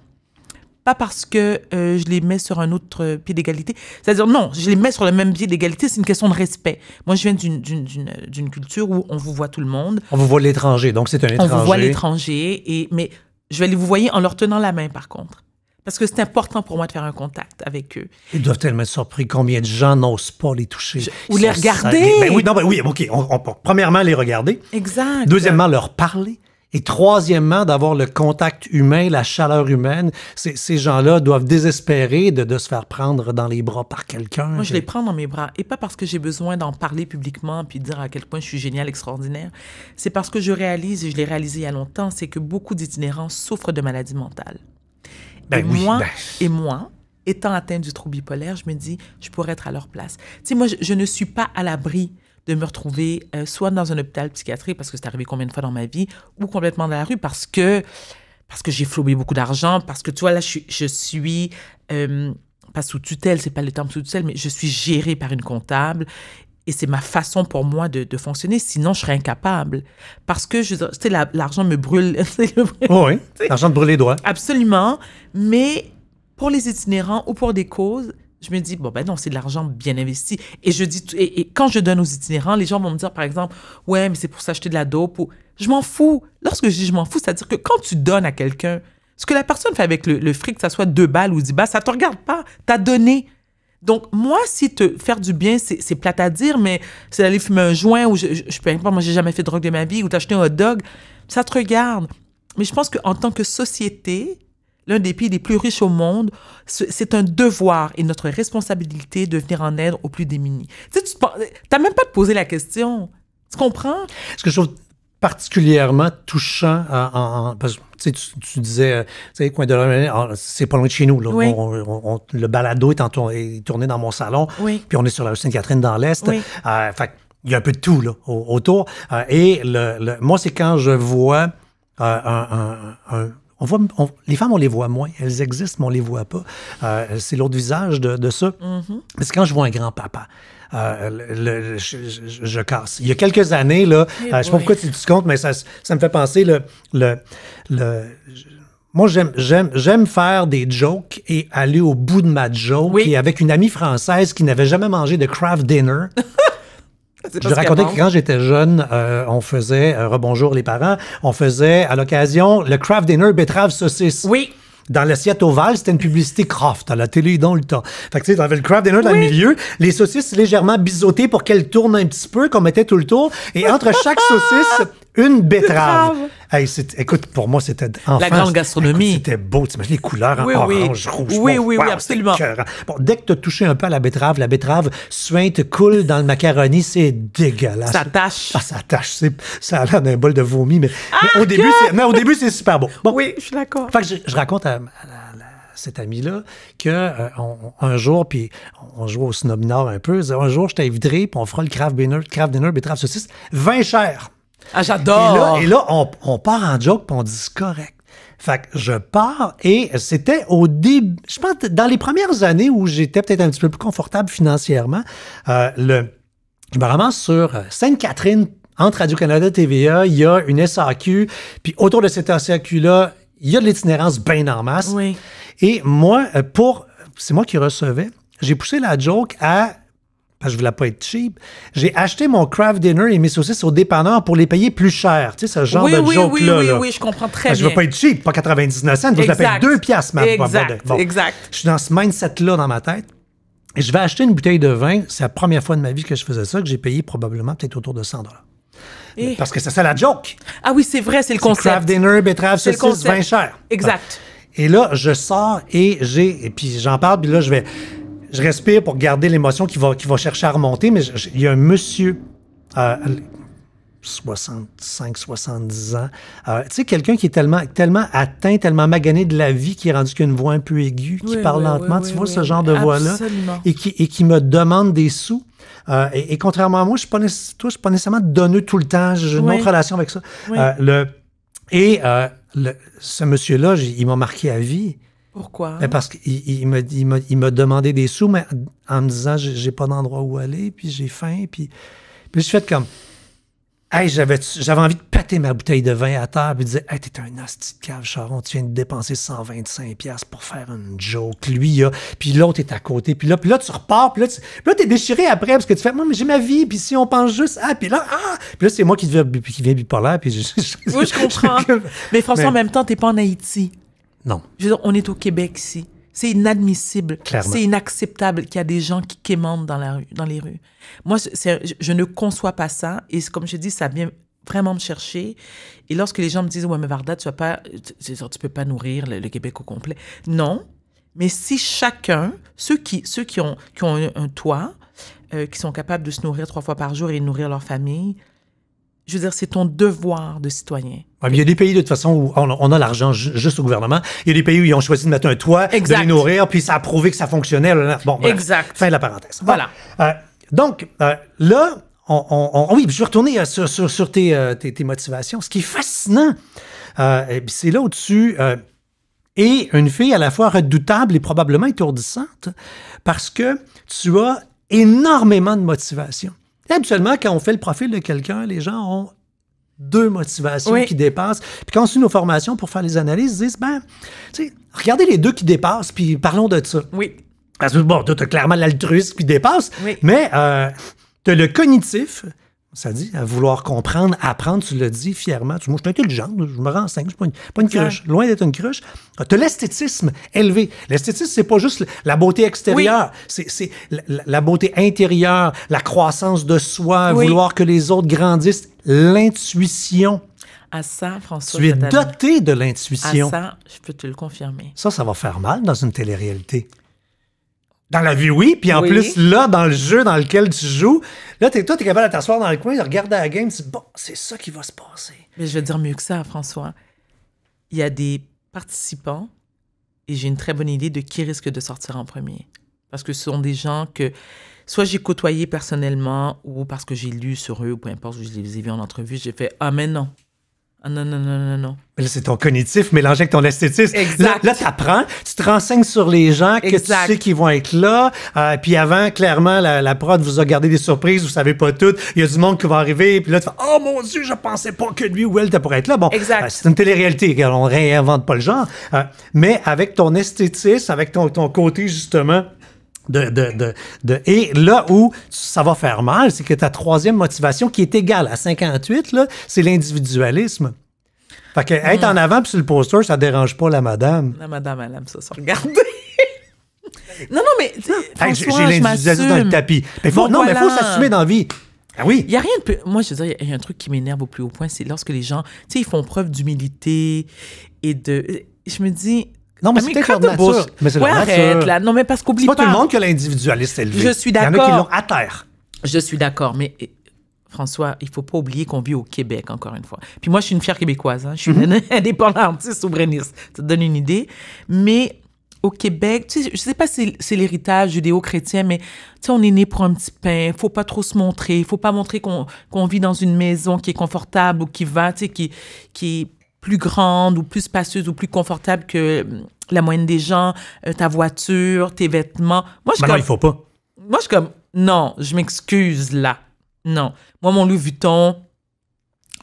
Pas parce que euh, je les mets sur un autre pied d'égalité. C'est-à-dire, non, je les mets sur le même pied d'égalité, c'est une question de respect. Moi, je viens d'une culture où on vous voit tout le monde. On vous voit l'étranger, donc c'est un étranger. On vous voit l'étranger, et mais je vais les vous voyez en leur tenant la main, par contre. Parce que c'est important pour moi de faire un contact avec eux. Ils doivent tellement être surpris combien de gens n'osent pas les toucher. ou les regarder. Ben oui, non, ben oui, OK. On, premièrement, les regarder. Exact. Deuxièmement, leur parler. Et troisièmement, d'avoir le contact humain, la chaleur humaine. Ces gens-là doivent désespérer de, de, se faire prendre dans les bras par quelqu'un. Moi, je les prends dans mes bras. Et pas parce que j'ai besoin d'en parler publiquement puis dire à quel point je suis génial, extraordinaire. C'est parce que je réalise, et je l'ai réalisé il y a longtemps, c'est que beaucoup d'itinérants souffrent de maladies mentales. Ben et, moi, ben. et moi, étant atteinte du trouble bipolaire, je me dis, je pourrais être à leur place. Tu sais, moi, je, ne suis pas à l'abri de me retrouver euh, soit dans un hôpital psychiatrique, parce que c'est arrivé combien de fois dans ma vie, ou complètement dans la rue, parce que, parce que j'ai floué beaucoup d'argent, parce que, tu vois, là, je, suis... Euh, pas sous tutelle, c'est pas le terme sous tutelle, mais je suis gérée par une comptable et c'est ma façon pour moi de, fonctionner. Sinon, je serais incapable. Parce que, tu sais, l'argent me brûle. oui, l'argent te brûle les doigts. Absolument. Mais pour les itinérants ou pour des causes, je me dis, bon, ben non, c'est de l'argent bien investi. Et je dis, et, quand je donne aux itinérants, les gens vont me dire, par exemple, ouais, mais c'est pour s'acheter de la dope ou. Je m'en fous. Lorsque je dis je m'en fous, c'est-à-dire que quand tu donnes à quelqu'un, ce que la personne fait avec le, fric, que ça soit deux balles ou dix balles, ça te regarde pas. Tu as donné. Donc, moi, si te faire du bien, c'est plate à dire, mais c'est d'aller fumer un joint ou je, ne peux pas, moi, j'ai jamais fait de drogue de ma vie ou t'acheter un dog, ça te regarde. Mais je pense qu'en tant que société, l'un des pays les plus riches au monde, c'est un devoir et notre responsabilité de venir en aide aux plus démunis. Tu sais, tu n'as même pas posé la question. Tu comprends? que je particulièrement touchant en, parce tu, disais, euh, ah, c'est pas loin de chez nous. le balado est, tourné dans mon salon, puis on est sur la rue Sainte-Catherine dans l'Est. Euh, il y a un peu de tout là, autour. Euh, et le, moi, c'est quand je vois un, on voit, les femmes, on les voit moins. Elles existent, mais on les voit pas. c'est l'autre visage de, de ça. Mm-hmm. C'est quand je vois un grand-papa, ah, le, je, casse. Il y a quelques années, là, eh euh, je ne sais pas pourquoi tu te comptes, mais ça, ça, me fait penser le. le, moi, j'aime, faire des jokes et aller au bout de ma joke. Et avec une amie française qui n'avait jamais mangé de craft dinner. Je racontais que quand j'étais jeune, euh, on faisait, euh, rebonjour les parents, on faisait à l'occasion le craft dinner betterave saucisse. Oui. Dans l'assiette ovale, c'était une publicité Kraft à la télé dans le temps. Fait que tu sais, t'avais le Kraft Dinner dans le milieu, les saucisses légèrement biseautées pour qu'elles tournent un petit peu, qu'on mettait tout le tour, et entre chaque saucisse, une betterave. Hey, écoute, pour moi, c'était La grande gastronomie. C'était beau. imagines les couleurs orange, rouge. Oui, oui, oui, absolument. Bon, dès que tu touché un peu à la betterave, la betterave suinte, coule dans le macaroni. C'est dégueulasse. Ça tâche. Ah, ça tâche. Ça a l'air d'un bol de vomi, mais, ah, au début, c'est super beau. Bon, oui, je suis d'accord. Fait je, raconte à, cette amie cet ami-là, qu'un euh, un jour, puis on joue au snob nord un peu, un jour, je t'inviterai, puis on fera le craft dinner, craft dinner, betterave saucisse, 20 chers. Ah, j'adore! Et là, et là on, part en joke, pour on dit correct. Fait que je pars et c'était au début, je pense, dans les premières années où j'étais peut-être un petit peu plus confortable financièrement, euh, je me ramasse sur euh, Sainte-Catherine, entre Radio-Canada TVA, il y a une SAQ, puis autour de cette SAQ-là, il y a de l'itinérance bien en masse. Et moi, euh, pour, c'est moi qui recevais, j'ai poussé la joke à je voulais pas être cheap. J'ai acheté mon craft dinner et mes saucisses au dépanneur pour les payer plus cher. Tu sais, ce genre de oui, joke là. Oui, oui, oui, je comprends très bien. Je veux pas être cheap, pas 99 cents. Je la payer 2 piastres, ma Exact, exact. Je suis dans ce mindset-là dans ma tête. Et je vais acheter une bouteille de vin. C'est la première fois de ma vie que je faisais ça, que j'ai payé probablement peut-être autour de 100 dollars. Eh. Parce que c'est la joke. Ah oui, c'est vrai, c'est le concept. Craft dinner, betterave, saucisses, vin cher. Exact. Et là, je sors et j'ai. Et puis j'en parle, puis là, je vais je respire pour garder l'émotion qui va, qui va chercher à remonter, mais il y a un monsieur, 65, euh, 70 ans, euh, tu sais, quelqu'un qui est tellement, tellement atteint, tellement magané de la vie, qui est rendu qu'une voix un peu aiguë, qui parle lentement, tu vois ce genre de voix-là, et qui, et qui me demande des sous. Euh, et, contrairement à moi, je ne suis, pas nécessairement donneux tout le temps, j'ai une autre relation avec ça. le, et ce monsieur-là, il m'a marqué à vie. Pourquoi? parce qu'il m'a demandé des sous, mais en me disant, j'ai pas d'endroit où aller, puis j'ai faim, puis, puis je fait comme, hey, j'avais envie de péter ma bouteille de vin à terre, puis de dire, hey, t'es un hostie de cave, Charon, tu viens de dépenser 125$ pour faire une joke, lui, puis l'autre est à côté, puis là, puis là, tu repars, puis là, tu es déchiré après, parce que tu fais, moi, mais j'ai ma vie, puis si on pense juste, ah, puis là, ah, puis là, c'est moi qui deviens, qui viens bipolaire, puis je, je, Oui, je comprends. mais François, en même temps, t'es pas en Haïti. Non. on est au Québec ici. C'est inadmissible. C'est inacceptable qu'il y a des gens qui quémandent dans, la dans les rues. Moi, je, ne conçois pas ça. Et comme je dis, ça vient vraiment me chercher. Et lorsque les gens me disent, ouais, mais Varda, tu ne tu, peux pas nourrir le, Québec au complet. Non. Mais si chacun, ceux qui, ont, un, toit, euh, qui sont capables de se nourrir trois fois par jour et nourrir leur famille, je veux dire, c'est ton devoir de citoyen. il y a des pays, de toute façon, où ah, on, a l'argent juste au gouvernement. Il y a des pays où ils ont choisi de mettre un toit, de les nourrir, puis ça a prouvé que ça fonctionnait. Bon, Exact. Fin de la parenthèse. Voilà. Euh, donc, euh, là, on, ah oui, je vais retourner euh, sur, tes, motivations. Ce qui est fascinant, c'est là au-dessus, et une fille à la fois redoutable et probablement étourdissante parce que tu as énormément de motivation. Habituellement, quand on fait le profil de quelqu'un, les gens ont deux motivations qui dépassent. Puis quand on suit nos formations pour faire les analyses, ils disent, ben, tu sais, regardez les deux qui dépassent, puis parlons de ça. Oui. Parce que, bon, tu as clairement l'altruisme qui dépasse, mais euh, t'as tu as le cognitif, ça dit, à vouloir comprendre, apprendre, tu le dis fièrement. moi, je suis intelligent, je me renseigne, je suis pas une, cruche, loin d'être une cruche. Ah, tu as l'esthétisme élevé. L'esthétisme, c'est pas juste la beauté extérieure, c'est la, beauté intérieure, la croissance de soi, vouloir que les autres grandissent, l'intuition. À ça, François. Tu es doté de l'intuition. À ça, je peux te le confirmer. Ça, ça va faire mal dans une télé-réalité. Dans la vie, oui. Puis en plus, là, dans le jeu dans lequel tu joues, là, t'es, toi, es capable de t'asseoir dans le coin, de regarder la game, tu bon, c'est ça qui va se passer. Mais je vais dire mieux que ça, François. Il y a des participants et j'ai une très bonne idée de qui risque de sortir en premier. Parce que ce sont des gens que soit j'ai côtoyé personnellement ou parce que j'ai lu sur eux, ou peu importe, je les ai vus en entrevue, j'ai fait, ah, mais non, ah non, non, non, non, non. Mais là, c'est ton cognitif mélangé avec ton esthétisme. Exact. Là, tu apprends, tu te renseignes sur les gens que tu sais qui vont être là. Euh, puis avant, clairement, la, prod vous a gardé des surprises, vous savez pas toutes. Il y a du monde qui va arriver, puis là, tu fais Oh mon Dieu, je pensais pas que lui ou elle pourrait être là. Bon, exact. Euh, c'est une télé-réalité, on réinvente pas le genre. Euh, mais avec ton esthétisme, avec ton, ton côté, justement, de, de, de, et là où ça va faire mal, c'est que ta troisième motivation, qui est égale à 58, c'est l'individualisme. Fait que être hmm. en avant puis sur le poster, ça dérange pas la madame. La madame, elle aime ça, ça regardez non, non, mais. J'ai l'individualisme dans le tapis. non, mais il faut s'assumer dans la vie. Ah oui. Il y a rien Moi, je veux dire, il y a un truc qui m'énerve au plus haut point, c'est lorsque les gens, tu sais, ils font preuve d'humilité et de. Je me dis, non, mais, c'est peut-être de nature. Mais c'est ouais, Là. Non, mais parce qu'oublie pas. C'est pas tout le monde qui a l'individualiste élevé. Je suis d'accord. Il y en a qui l'ont à terre. Je suis d'accord, mais eh, François, il faut pas oublier qu'on vit au Québec, encore une fois. Puis moi, je suis une fière québécoise. Hein. Je suis mhm. une indépendante, souverainiste. Ça te donne une idée. Mais au Québec, tu sais, je sais pas si c'est l'héritage judéo-chrétien, mais tu sais, on est né pour un petit pain. Faut pas trop se montrer. il Faut pas montrer qu'on vit dans une maison qui est confortable ou qui va, tu sais, qui, qui plus grande ou plus spacieuse ou plus confortable que hum, la moyenne des gens, euh, ta voiture, tes vêtements. Moi, je comme, non, il faut pas. Moi, je suis comme, non, je m'excuse là. Non. Moi, mon Louis Vuitton,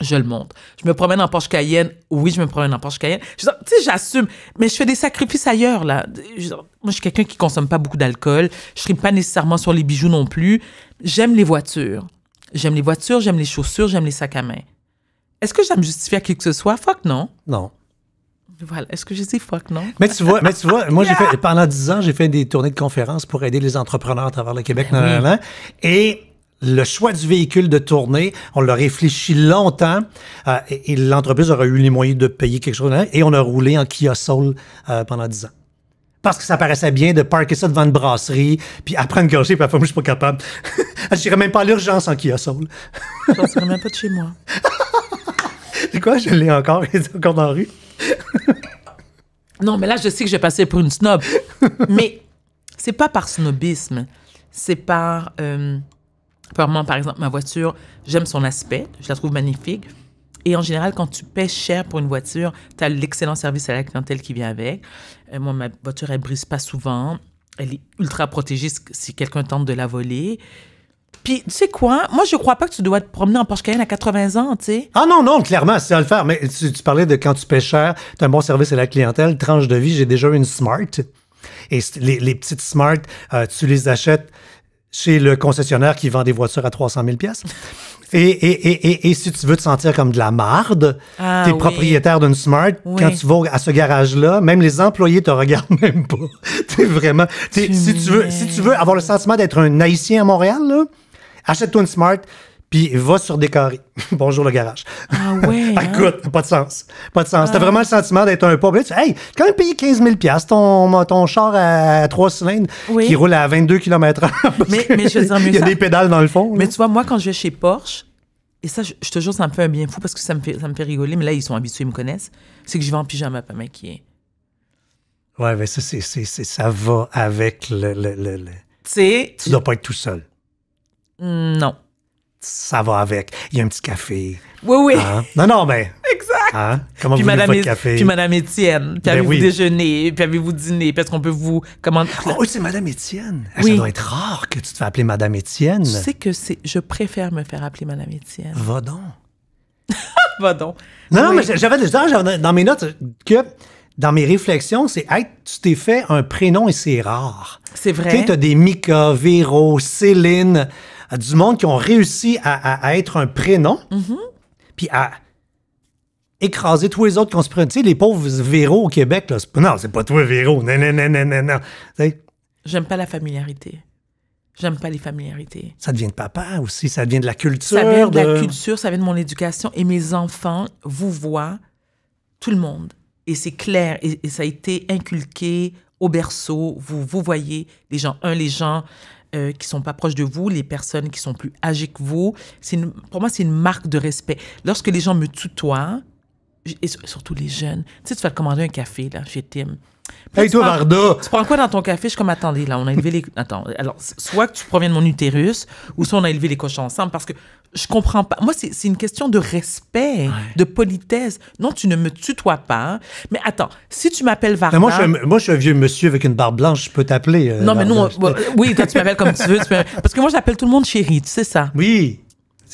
je le monte. Je me promène en Porsche Cayenne. Oui, je me promène en Porsche Cayenne. Tu sais, j'assume, mais je fais des sacrifices ailleurs, là. moi, je suis quelqu'un qui consomme pas beaucoup d'alcool. Je ne pas nécessairement sur les bijoux non plus. J'aime les voitures. J'aime les voitures, j'aime les chaussures, j'aime les sacs à main. Est-ce que j'aime justifier à qui que ce soit? Fuck non. Non. Voilà. Est-ce que j'ai dit fuck non? Mais tu vois, tu moi, fait, pendant dix ans, j'ai fait des tournées de conférences pour aider les entrepreneurs à travers le ben Québec, Et le choix du véhicule de tournée, on l'a réfléchi longtemps euh, et, l'entreprise aurait eu les moyens de payer quelque chose. Et on a roulé en Kia Soul euh, pendant dix ans. Parce que ça paraissait bien de parker ça devant une brasserie, puis après une gorgée, puis après, moi, je suis pas capable. Je n'irais même pas à l'urgence en Kia Soul. Ça ne même pas de chez moi. je l'ai encore, il est encore dans la rue. non, mais là, je sais que je passé pour une snob. mais c'est pas par snobisme, c'est par. Euh, par exemple, ma voiture, j'aime son aspect, je la trouve magnifique. Et en général, quand tu paies cher pour une voiture, tu as l'excellent service à la clientèle qui vient avec. Euh, moi, ma voiture, elle brise pas souvent. Elle est ultra protégée si quelqu'un tente de la voler. Puis, tu sais quoi? Moi, je crois pas que tu dois te promener en Porsche Cayenne à 80 ans, tu sais. Ah non, non, clairement, c'est à le faire. Mais tu, tu parlais de quand tu pêches cher, as un bon service à la clientèle, tranche de vie, j'ai déjà une Smart. Et les, petites Smart, euh, tu les achètes chez le concessionnaire qui vend des voitures à 300 000 pièces. Et, si tu veux te sentir comme de la marde, tu ah t'es propriétaire d'une Smart, quand tu vas à ce garage-là, même les employés te regardent même pas. t'es vraiment... si, tu veux, si tu veux avoir le sentiment d'être un haïtien à Montréal, là, achète-toi une Smart, puis va sur des carrés. Bonjour le garage. Ah ouais. Hein? Écoute, pas de sens. Pas de sens. T'as ah. vraiment le sentiment d'être un pauvre. Hey, quand même payé 15 000 ton, ton char à trois cylindres qui roule à 22 km/h. Mais, je veux dire, mais Il y a des pédales dans le fond. Mais tu vois, moi, quand je vais chez Porsche, et ça, je, te jure, ça me fait un bien fou parce que ça me fait, rigoler, mais là, ils sont habitués, ils me connaissent. C'est que je vais en pyjama, pas maquillée. Ouais, mais ça, c'est, ça va avec le. le, le, Tu dois pas être tout seul. Non. Ça va avec. Il y a un petit café. Oui, oui. Hein? Non, non, mais. exact. Hein? Comment vous Madame, votre café? Puis Madame Étienne. Puis ben avez-vous déjeuné? Puis avez-vous dîné? peut est qu'on peut vous. Comment. Oh, ah, oui, c'est Madame Étienne. Ah, ça doit être rare que tu te fais appeler Madame Étienne. Tu sais que c'est. Je préfère me faire appeler Madame Étienne. Va donc. Va donc. Non, non, mais j'avais déjà dans mes notes que dans mes réflexions, c'est hey, tu t'es fait un prénom et c'est rare. C'est vrai. Tu as des Mika, Véro, Céline à du monde qui ont réussi à, être un prénom, mm-hmm. puis à écraser tous les autres qui ont se Tu sais, les pauvres Véro au Québec, là, non, c'est pas toi Véro, non, non, non, non, non, non. J'aime pas la familiarité. J'aime pas les familiarités. Ça devient de papa aussi, ça devient de la culture. Ça vient de, la culture, ça vient de mon éducation. Et mes enfants vous voient tout le monde. Et c'est clair, et, ça a été inculqué au berceau. Vous, vous voyez les gens, un, les gens euh, qui sont pas proches de vous, les personnes qui sont plus âgées que vous. c'est pour moi, c'est une marque de respect. Lorsque les gens me tutoient, et surtout les jeunes. Tu sais, tu vas commander un café, là, chez Tim. hey, toi, Varda! Tu prends quoi dans ton café? Je suis comme, attendez, là, on a élevé les. Attends, alors, soit que tu proviens de mon utérus, ou soit on a élevé les cochons ensemble, parce que je comprends pas. Moi, c'est une question de respect, de politesse. Non, tu ne me tutoies pas. Mais attends, si tu m'appelles Varda. Moi je, moi je, suis un, vieux monsieur avec une barbe blanche, je peux t'appeler. Euh, non, mais nous, oui, toi, tu m'appelles comme tu veux. parce que moi, j'appelle tout le monde chéri, tu sais ça? Oui.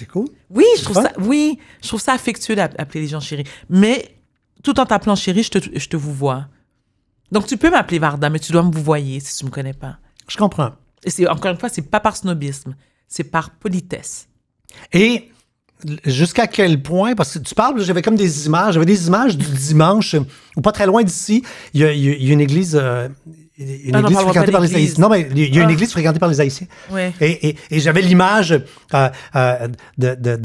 C'est cool. Oui, je trouve ça, oui, je trouve ça affectueux d'appeler les gens chéri. Mais tout en t'appelant chéri, je te, je vous vois. Donc tu peux m'appeler Varda, mais tu dois me vous voyez si tu me connais pas. Je comprends. Et c'est encore une fois, c'est pas par snobisme, c'est par politesse. Et jusqu'à quel point, parce que tu parles, j'avais comme des images, j'avais des images du dimanche, ou pas très loin d'ici, il y, a, une église, euh, une église fréquentée par les haïtiens. Non, mais il y a une ah. église fréquentée par les haïtiens. Et, et, j'avais l'image euh, euh, de, de,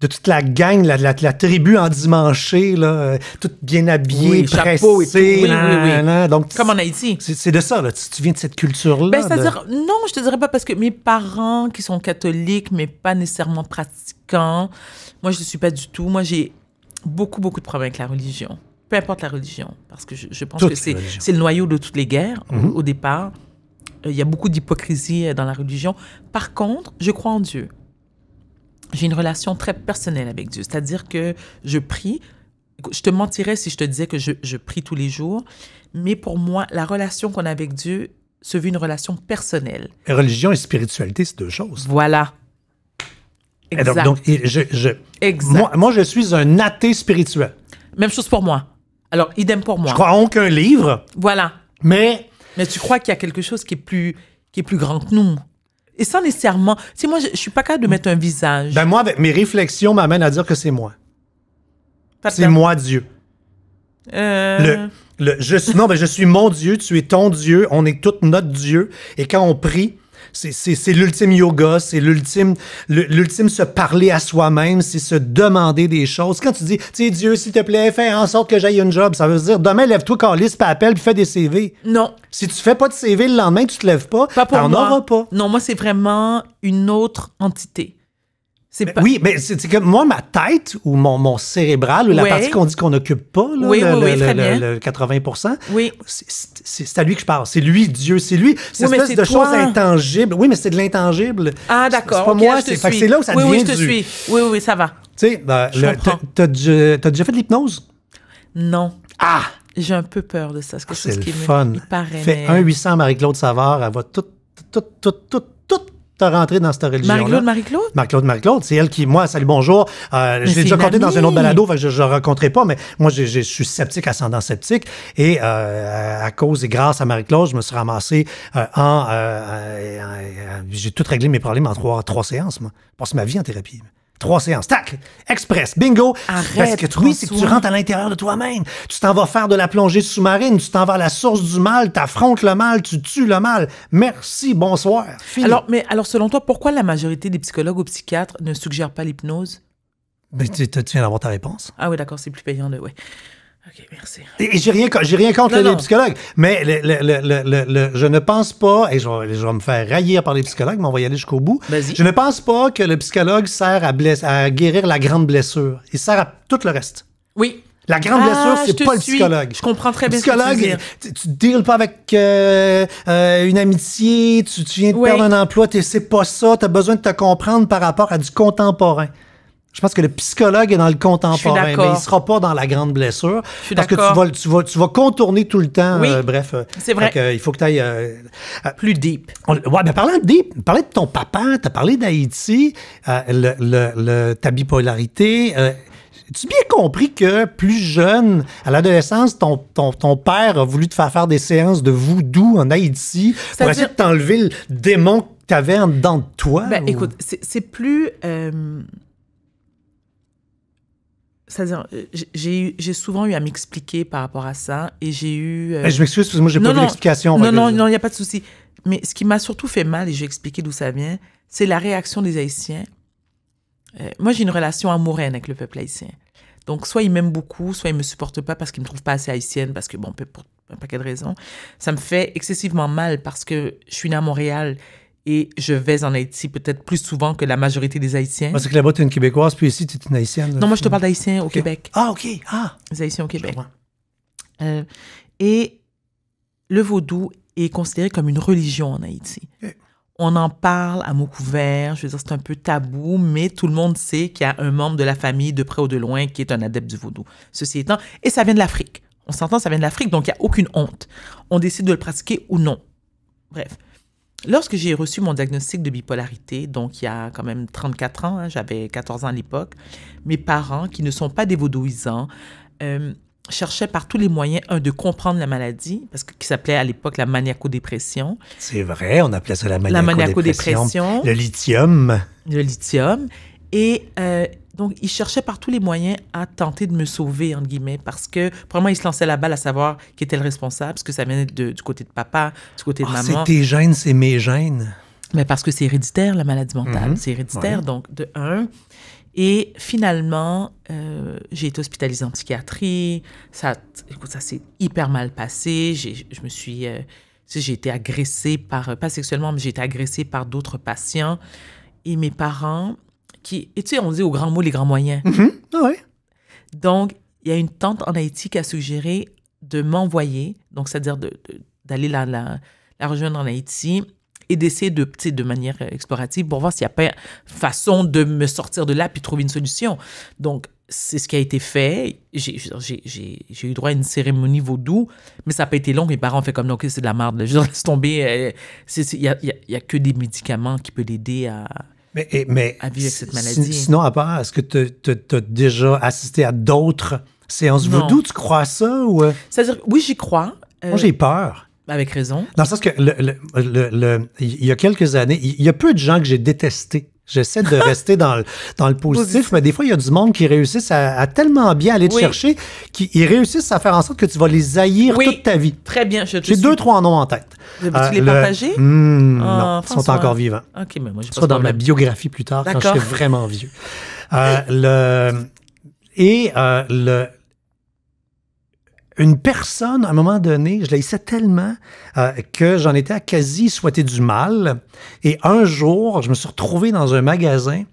de toute la gang, la, la, tribu en dimanché, là, euh, toute bien habillée, oui, Et tout. donc, Comme en Haïti. C'est de ça, là. Tu, viens de cette culture-là. Ben, C'est-à-dire, non, je te dirais pas parce que mes parents qui sont catholiques, mais pas nécessairement pratiquants, moi, je ne suis pas du tout. Moi, j'ai beaucoup, beaucoup de problèmes avec la religion peu importe la religion, parce que je, pense que c'est le noyau de toutes les guerres au, mhm. départ. Euh, il y a beaucoup d'hypocrisie euh, dans la religion. Par contre, je crois en Dieu. J'ai une relation très personnelle avec Dieu, c'est-à-dire que je prie. Je te mentirais si je te disais que je, prie tous les jours, mais pour moi, la relation qu'on a avec Dieu se veut une relation personnelle. religion et spiritualité, c'est deux choses. Voilà, Exact. Donc, je, je Moi, moi, je suis un athée spirituel. Même chose pour moi. Alors, idem pour moi. Je crois en aucun livre. Voilà. Mais. Mais tu crois qu'il y a quelque chose qui est plus, qui est plus grand que nous. Et sans nécessairement. Tu moi, je, suis pas capable de mettre un visage. Ben, moi, mes réflexions m'amènent à dire que c'est moi. C'est moi, Dieu. Euh. Le, le, non, ben, je suis mon Dieu, tu es ton Dieu, on est toute notre Dieu. Et quand on prie, c'est l'ultime yoga, c'est l'ultime l'ultime se parler à soi-même, c'est se demander des choses. Quand tu dis, tu Dieu, s'il te plaît, fais en sorte que j'aille une job, ça veut dire demain, lève-toi, calisse, appelle, puis fais des CV. Non. Si tu fais pas de CV le lendemain, tu te lèves pas, pas t'en auras pas. Non, moi, c'est vraiment une autre entité. Oui, mais c'est que moi, ma tête ou mon, cérébral, ou la partie qu'on dit qu'on n'occupe pas, là, le, 80 c'est à lui que je parle. C'est lui, Dieu, c'est lui. C'est une espèce de chose intangible. Oui, mais c'est de l'intangible. Ah, d'accord. C'est pas moi, c'est là où ça oui, je te suis. Oui, oui, ça va. Tu sais, ben, t'as déjà fait de l'hypnose? Non. Ah! J'ai un peu peur de ça. C'est ah, le fun. Me, Fait 1-800 Marie-Claude Savard, elle va tout, tout, tout, tout t'as rentré dans cette religion Marie-Claude, Marie-Claude? Marie-Claude, Marie-Claude. C'est elle qui, moi, salut, bonjour. Euh, je l'ai déjà compté dans un autre balado, je ne rencontrais pas, mais moi, je, je suis sceptique, ascendant sceptique. Et euh, à cause et grâce à Marie-Claude, je me suis ramassé euh, en. j'ai tout réglé mes problèmes en trois, trois séances, moi. Je passe ma vie en thérapie. Trois séances. Tac! Express. Bingo! Arrête, Parce que oui, c'est que tu rentres à l'intérieur de toi-même. Tu t'en vas faire de la plongée sous-marine, tu t'en vas à la source du mal, t'affrontes le mal, tu tues le mal. Merci, bonsoir. Alors, mais alors selon toi, pourquoi la majorité des psychologues ou psychiatres ne suggèrent pas l'hypnose? mais tu, tu viens d'avoir ta réponse. Ah oui, d'accord, c'est plus payant, de, ouais. OK, merci. Et, j'ai rien, rien, contre les psychologues, mais je ne pense pas, et je vais, me faire railler par les psychologues, mais on va y aller jusqu'au bout. Je ne pense pas que le psychologue sert à, à guérir la grande blessure. Il sert à tout le reste. Oui, la grande ah, blessure, c'est pas le psychologue. Je comprends très bien. psychologue, ce que tu, tu, tu deals pas avec euh, euh, une amitié, tu, viens de perdre un emploi, c'est pas ça, tu as besoin de te comprendre par rapport à du contemporain. Je pense que le psychologue est dans le contemporain, mais il sera pas dans la grande blessure. parce que tu vas, tu, vas, tu vas contourner tout le temps. Oui. Euh, bref. Euh, c'est vrai. Que, euh, il faut que tu ailles. Plus deep. On, ouais, mais parlant deep, parler de ton papa, tu as parlé d'Haïti, le, ta bipolarité. As-tu bien compris que plus jeune, à l'adolescence, ton, ton, père a voulu te faire faire des séances de voodoo en Haïti pour essayer de t'enlever le démon que tu avais en dedans de toi? Ben, Écoute, c'est plus cest dire euh, j'ai souvent eu à m'expliquer par rapport à ça et j'ai eu. Euh, eh, je m'excuse parce que moi, j'ai pas d'explication. Non, non, il n'y a pas de souci. Mais ce qui m'a surtout fait mal, et je vais expliquer d'où ça vient, c'est la réaction des Haïtiens. Euh, moi, j'ai une relation amoureuse avec le peuple haïtien. Donc, soit ils m'aiment beaucoup, soit ils me supportent pas parce qu'ils me trouvent pas assez haïtienne, parce que bon, pour un paquet de raisons. Ça me fait excessivement mal parce que je suis née à Montréal et je vais en Haïti peut-être plus souvent que la majorité des Haïtiens. Parce que là-bas, tu es une Québécoise, puis ici, tu es une Haïtienne. Non, moi, je te parle d'Haïtiens au Québec. Ah, OK. Ah. Les Haïtiens au Québec. Euh, et le vaudou est considéré comme une religion en Haïti. On en parle à mots couverts, je veux dire, c'est un peu tabou, mais tout le monde sait qu'il y a un membre de la famille, de près ou de loin, qui est un adepte du vaudou. Ceci étant, et ça vient de l'Afrique. On s'entend, ça vient de l'Afrique, donc il n'y a aucune honte. On décide de le pratiquer ou non. Bref. Lorsque j'ai reçu mon diagnostic de bipolarité, donc il y a quand même 34 ans, hein, j'avais 14 ans à l'époque, mes parents, qui ne sont pas des vaudouisants, euh, cherchaient par tous les moyens, un, de comprendre la maladie, parce que, qui s'appelait à l'époque la maniaco-dépression. C'est vrai, on appelait ça la maniaco-dépression. dépression Le lithium. Le lithium. Et euh, donc, il cherchait par tous les moyens à tenter de me sauver, entre guillemets, parce que, moi, il se lançait la balle à savoir qui était le responsable, parce que ça venait du côté de papa, du côté de ah, maman. C'est tes gènes, c'est mes gènes. Mais parce que c'est héréditaire, la maladie mentale. Mhm. C'est héréditaire, donc, de un. Et finalement, euh, j'ai été hospitalisée en psychiatrie. Ça, écoute, ça s'est hyper mal passé. Je me suis. Euh, j'ai été agressée par, pas sexuellement, mais j'ai été agressée par d'autres patients. Et mes parents, qui. Et tu sais, on dit au grand mot les grands moyens. Mm-hmm. Ah donc, il y a une tante en Haïti qui a suggéré de m'envoyer, donc c'est-à-dire d'aller la, rejoindre en Haïti et d'essayer de, de manière explorative pour voir s'il n'y a pas façon de me sortir de là puis trouver une solution. Donc, c'est ce qui a été fait. J'ai eu droit à une cérémonie vaudou, mais ça n'a pas été long. Mes parents ont fait comme, OK, c'est de la merde. Je laisse tomber. Euh, il n'y a, a, que des médicaments qui peuvent l'aider à, mais, mais cette maladie. Sinon, à part, est-ce que tu as déjà assisté à d'autres séances D'où Tu crois ça? Ou... Euh? C'est-à-dire, oui, j'y crois. Euh, Moi, j'ai peur. Avec raison. Dans le sens que, le, il y a quelques années, il y a peu de gens que j'ai détestés J'essaie de rester dans le, dans le positif, mais des fois, il y a du monde qui réussissent à, tellement bien aller te chercher qu'ils réussissent à faire en sorte que tu vas les haïr toute ta vie. Très bien. J'ai deux, trois noms en tête. tu les euh, le... Hmm, non, ah, ils sont encore vivants. OK, mais moi, je dans ma biographie plus tard, quand je serai vraiment vieux. Euh, le... Et euh, le, une personne, à un moment donné, je l'haïssais tellement euh, que j'en étais à quasi souhaiter du mal. Et un jour, je me suis retrouvé dans un magasin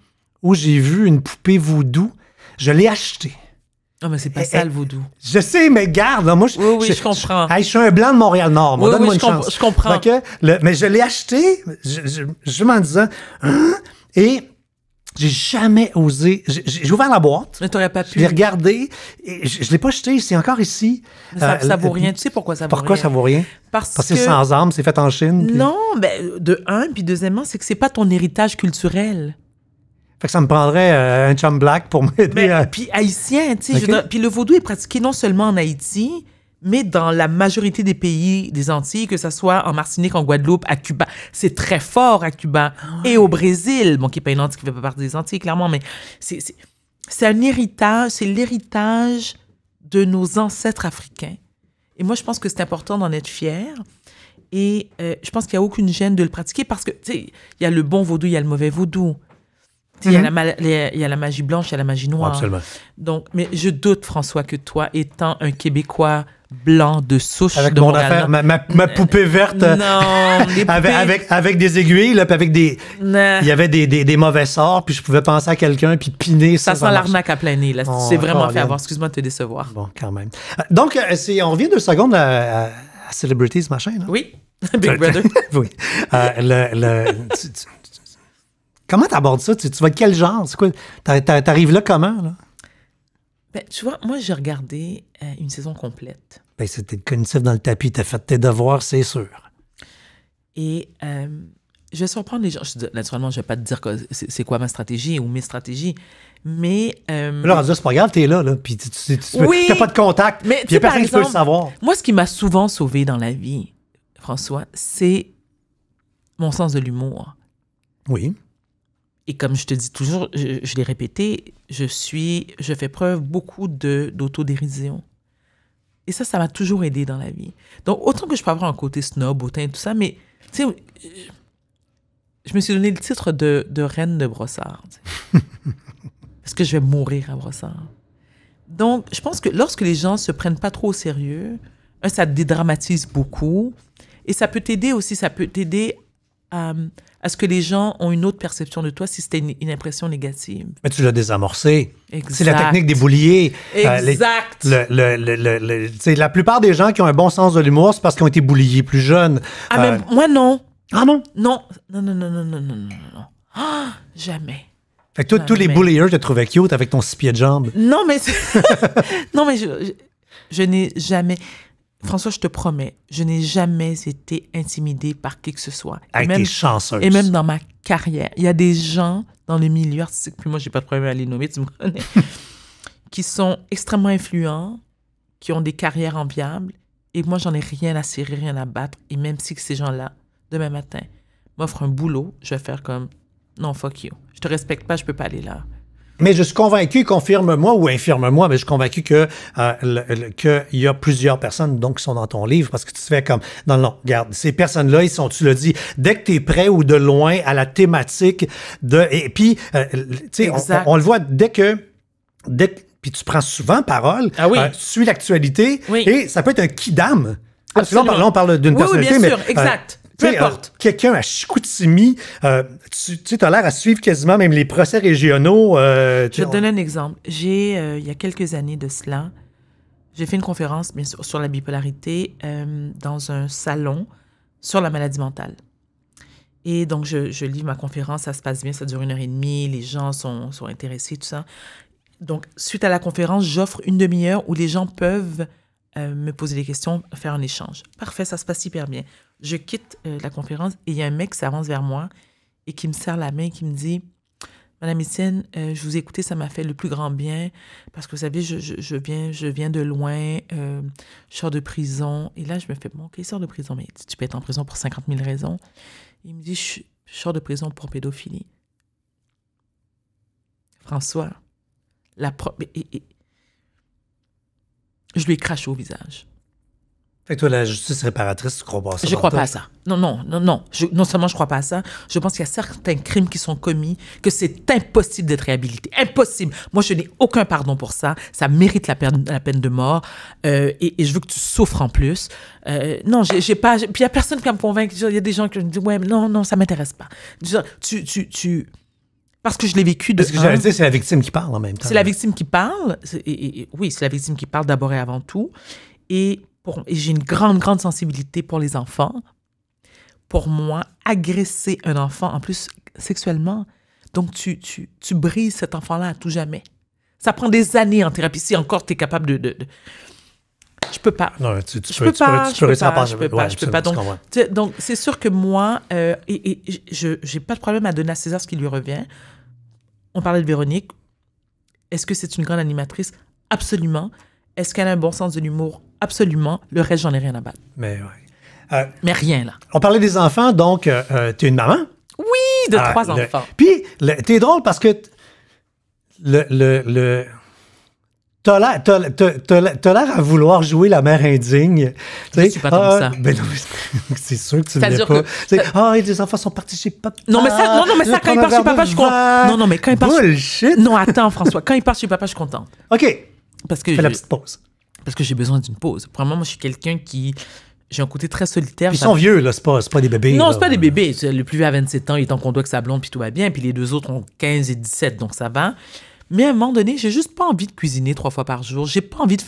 où j'ai vu une poupée voodoo. Je l'ai achetée. Ah, mais c'est pas ça le vaudou. Je sais, mais garde, moi, je, oui, oui, je, comprends. Je, suis un blanc de Montréal-Nord. Oui, Donne-moi une chance. je comprends. mais je l'ai acheté, je, m'en disais, hein? et j'ai jamais osé. J'ai ouvert la boîte. Mais t'aurais pas pu. Je regardé. Et je, l'ai pas jeté. C'est encore ici. Euh, ça, vaut rien. Tu sais pourquoi ça vaut rien? Pourquoi ça vaut rien? Parce, que sans armes c'est fait en Chine. Non, ben, de un. Puis deuxièmement, c'est que c'est pas ton héritage culturel. Fait que ça me prendrait euh, un chum black pour m'aider. Ben, à... Puis haïtien, tu sais. Puis le vaudou est pratiqué non seulement en Haïti, mais dans la majorité des pays des Antilles, que ce soit en Martinique, en Guadeloupe, à Cuba, c'est très fort à Cuba ah et au Brésil, bon, qui n'est pas une Antille qui fait pas partie des Antilles, clairement, mais c'est un héritage, c'est l'héritage de nos ancêtres africains. Et moi, je pense que c'est important d'en être fier. Et euh, je pense qu'il n'y a aucune gêne de le pratiquer parce que, tu sais, il y a le bon vaudou, il y a le mauvais vaudou. Il y, mm-hmm. y, a la magie blanche, il y a la magie noire. Absolument. Donc, mais je doute, François, que toi, étant un Québécois blanc de souche avec de mon affaire, ma, poupée verte. Non, avec, avec, des aiguilles, avec des. Il y avait des, mauvais sorts, puis je pouvais penser à quelqu'un, puis piner. Ça, ça sent l'arnaque à plein c'est vraiment fait avoir. Excuse-moi de te décevoir. Bon, quand même. Donc, on revient deux secondes à, Celebrities, machin, Oui. Big Brother. oui. le, le tu, comment t'abordes ça? Tu, vas de quel genre? C'est quoi? T'arrives là comment, là? Ben, tu vois, moi, j'ai regardé euh, une saison complète. Ben, c'était cognitif dans le tapis. T'as fait tes devoirs, c'est sûr. Et euh, je vais surprendre les gens. naturellement, je vais pas te dire c'est quoi ma stratégie ou mes stratégies, mais... Euh, là, c'est pas grave, t'es là, là, puis tu, tu, pas de contact, mais il y a personne qui peut le savoir. Moi, ce qui m'a souvent sauvé dans la vie, François, c'est mon sens de l'humour. Oui et comme je te dis toujours, je, l'ai répété, je suis, je fais preuve beaucoup d'autodérision. Et ça, ça m'a toujours aidé dans la vie. Donc, autant que je peux avoir un côté snob, hautain, tout ça, mais, tu sais, je me suis donné le titre de, reine de brossard. Parce que je vais mourir à brossard. Donc, je pense que lorsque les gens se prennent pas trop au sérieux, ça dédramatise beaucoup. Et ça peut t'aider aussi, ça peut t'aider est ce que les gens ont une autre perception de toi si c'était une, impression négative. Mais tu l'as désamorcé. C'est la technique des bouliers. Euh, exact. les, le, la plupart des gens qui ont un bon sens de l'humour, c'est parce qu'ils ont été bouliés plus jeunes. Ah, mais euh, moi, non. Ah non? Non, non, non, non, non, non, non, non. Ah, jamais. Fait que tous les bouliers je te trouvais cute avec ton six pieds de jambe. Non, mais... non, mais je n'ai jamais... François, je te promets, je n'ai jamais été intimidé par qui que ce soit. Et même, Et même dans ma carrière, il y a des gens dans le milieu artistique, puis moi, j'ai pas de problème à les nommer, tu me connais, qui sont extrêmement influents, qui ont des carrières enviables, et moi, j'en ai rien à serrer, rien à battre. Et même si ces gens-là, demain matin, m'offrent un boulot, je vais faire comme non, fuck you. Je te respecte pas, je peux pas aller là. Mais je suis convaincu, confirme-moi ou infirme-moi, mais je suis convaincu que euh, qu'il y a plusieurs personnes donc qui sont dans ton livre parce que tu te fais comme non non, regarde, ces personnes-là, ils sont tu le dis dès que tu es prêt ou de loin à la thématique de et puis euh, tu sais on, le voit dès que dès puis tu prends souvent parole, tu ah euh, suis l'actualité et ça peut être un qui d'âme. Là, on parle, d'une oui, personnalité, bien sûr, exact. Euh, peu euh, importe. Quelqu'un à Chicoutimi, euh, tu as l'air à suivre quasiment même les procès régionaux. Euh, je vais te donner un exemple. J'ai, il y a quelques années de cela, j'ai fait une conférence bien sur la bipolarité dans un salon sur la maladie mentale. Et donc, je, lis ma conférence, ça se passe bien, ça dure une heure et demie, les gens sont, sont intéressés, tout ça. Donc, suite à la conférence, j'offre une demi-heure où les gens peuvent me poser des questions, faire un échange. Parfait, ça se passe hyper bien. Je quitte euh, la conférence et il y a un mec qui s'avance vers moi et qui me serre la main et qui me dit Madame Étienne, euh, je vous ai écouté, ça m'a fait le plus grand bien parce que vous savez, je, viens, de loin, euh, je sors de prison. Et là, je me fais Bon, ok, sors de prison, mais tu peux être en prison pour 50 000 raisons. il me dit je, sors de prison pour pédophilie. François, la je lui ai crache au visage. Fait que toi, la justice réparatrice, tu crois pas à ça? Je crois pas à ça. Non, non, non, non. Je, non seulement je crois pas à ça, je pense qu'il y a certains crimes qui sont commis que c'est impossible d'être réhabilité. Impossible. Moi, je n'ai aucun pardon pour ça. Ça mérite la peine, la peine de mort. Euh, et, je veux que tu souffres en plus. Euh, non, j'ai pas... Puis il y a personne qui va me convaincre. Il y a des gens qui me disent « Ouais, non, non, ça m'intéresse pas. » Tu... tu, tu parce que je l'ai vécu de. Ce que j'allais dire, c'est la victime qui parle en même temps. C'est la victime qui parle. oui, c'est la victime qui parle d'abord et avant tout. Et et j'ai une grande, grande sensibilité pour les enfants. Pour moi, agresser un enfant, en plus sexuellement, donc tu, tu, tu brises cet enfant-là à tout jamais. Ça prend des années en thérapie. Si encore tu es capable de, de, Je peux pas. Non, tu, tu je peux, pas. Tu peux, pas, je peux pas. je peux pas. Donc, c'est sûr que moi, euh, et, et, je n'ai pas de problème à donner à César ce qui lui revient. On parlait de Véronique. Est-ce que c'est une grande animatrice? Absolument. Est-ce qu'elle a un bon sens de l'humour? absolument. Le reste, j'en ai rien à battre. Mais ouais. Euh, mais rien, là. On parlait des enfants, donc, euh, euh, tu es une maman? Oui, de ah, trois enfants. Puis, t'es drôle parce que le, le, T'as l'air, à vouloir jouer la mère indigne. Je suis pas comme ah, ça. Ben c'est sûr que tu ne l'es pas. Ah, les enfants sont partis chez papa. Non, mais ça, non, mais quand ils partent chez papa, je suis Non, non, mais quand ils partent... Bullshit! Non, attends, François. Quand ils partent chez papa, je suis content OK. Parce que Fais la petite pause parce que j'ai besoin d'une pause. Vraiment, moi, je suis quelqu'un qui. J'ai un côté très solitaire. Ils sont vieux, là, c'est pas, pas des bébés. Non, c'est pas des bébés. Le plus vieux a 27 ans, il est en conduit avec sa blonde, puis tout va bien. Puis les deux autres ont 15 et 17, donc ça va. Mais à un moment donné, j'ai juste pas envie de cuisiner trois fois par jour. J'ai pas envie de,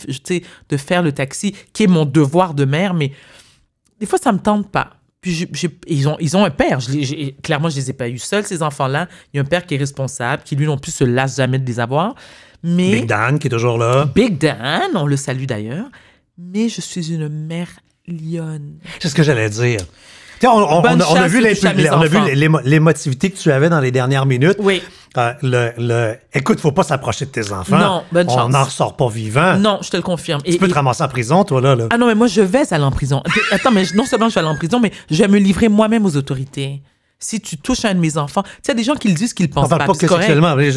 de faire le taxi, qui est mon devoir de mère, mais des fois, ça me tente pas. Puis ils, ont, ils ont un père. clairement, je les ai pas eu seuls, ces enfants-là. Il y a un père qui est responsable, qui lui non plus se lasse jamais de les avoir. Big Dan qui est toujours là. Big Dan, on le salue d'ailleurs. Mais je suis une mère lionne. C'est ce que j'allais dire. On, on, a vu l'émotivité que tu avais dans les dernières minutes. Oui. Euh, le, écoute, faut pas s'approcher de tes enfants. Non, bonne chance. On n'en ressort pas vivant. Non, je te le confirme. Tu peux te ramasser en prison, toi, là. Ah non, mais moi, je vais aller en prison. Attends, mais non seulement je vais aller en prison, mais je vais me livrer moi-même aux autorités si tu touches un de mes enfants. Tu sais, des gens qui le disent qu'ils pensent On parle pas, que sexuellement, mais